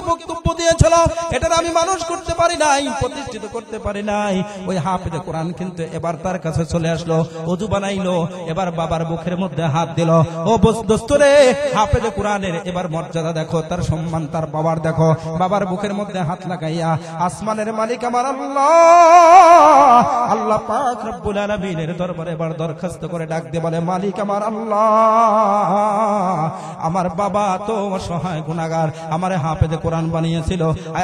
আমাকে বক্তব্য দিয়েছিল এটার আমি মানুষ করতে পারি নাই প্রতিষ্ঠিত করতে পারি নাই ওই হাফেদে কোরআন কিন্তু এবার তার কাছে চলে আসলো অজু বানাইলো এবার বাবার মুখের মধ্যে হাত দিল ও দোস্তরে হাফেদে কোরআনের এবার মর্যাদা দেখো তার সম্মান তার বাবার দেখো বাবার মুখের মধ্যে হাত লাগাইয়া আসমানের মালিক আমার আল্লাহ আল্লাহ পাক রব্বুল আলামিনের দরবারে এবার দরখাস্ত করে ডাক দিয়ে বলে মালিক আমার আল্লাহ আমার বাবা তো অসহায় গুণাগার আমার হাফেদে কোরআন বানিয়েছিল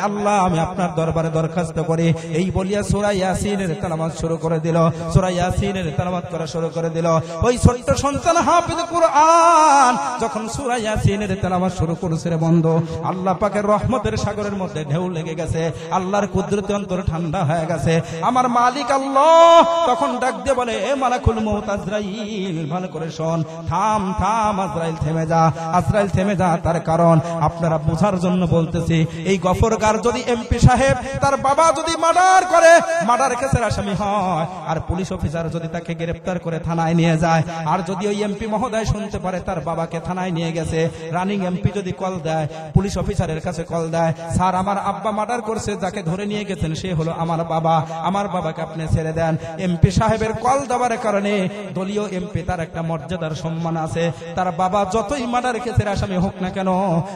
আল্লাহ আমি আপনার দরবারে দরখাস্ত করি এই বলিয়া সোরা ইয়াসিনের তালামাত শুরু করে দিল সুরা ইয়াসিনের তালামাত করা শুরু করে দিল ওই ছোট্ট সন্তান হাফিজ কোরআন যখন সুরা ইয়াসিনের তালামাত শুরু করেছে রে বন্ধ আল্লাহ পাকের রহমতের সাগরের মধ্যে ঢেউ লেগে গেছে আল্লাহর কুদরতে অন্তর ঠান্ডা হয়ে গেছে আমার মালিক আল্লাহ তখন ডাক দিয়ে বলে এ মালাকুল মৌত আজরাইল ভালো করে শোন থাম থাম আজরাইল থেমে যা আজরাইল থেমে যা তার কারণ আপনারা বোঝার জন্য বল বলতেছে এই গফরগার যদি এমপি সাহেব তার বাবা যদি মার্ডার করে মার্ডার কেসের আসামি হয় আর পুলিশ অফিসার যদি তাকে গ্রেফতার করে থানায় নিয়ে যায় আর যদি ওই এমপি মহোদয় শুনতে পারে তার বাবাকে থানায় নিয়ে গেছে রানিং এমপি যদি কল দেয় পুলিশ অফিসারের কাছে কল দেয় স্যার আমার আব্বা মার্ডার করছে যাকে ধরে নিয়ে গেছেন সে হলো আমার বাবা আমার বাবাকে আপনি ছেড়ে দেন এমপি সাহেবের কল দেওয়ার কারণে দলীয় এমপি তার একটা মর্যাদার সম্মান আছে তার বাবা যতই মার্ডার কেসের আসামি হোক না কেন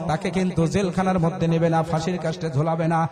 তাকে কিন্তু জেলখানার মধ্যে নেবে না ফাঁসির কাজটা ঝোলাবে না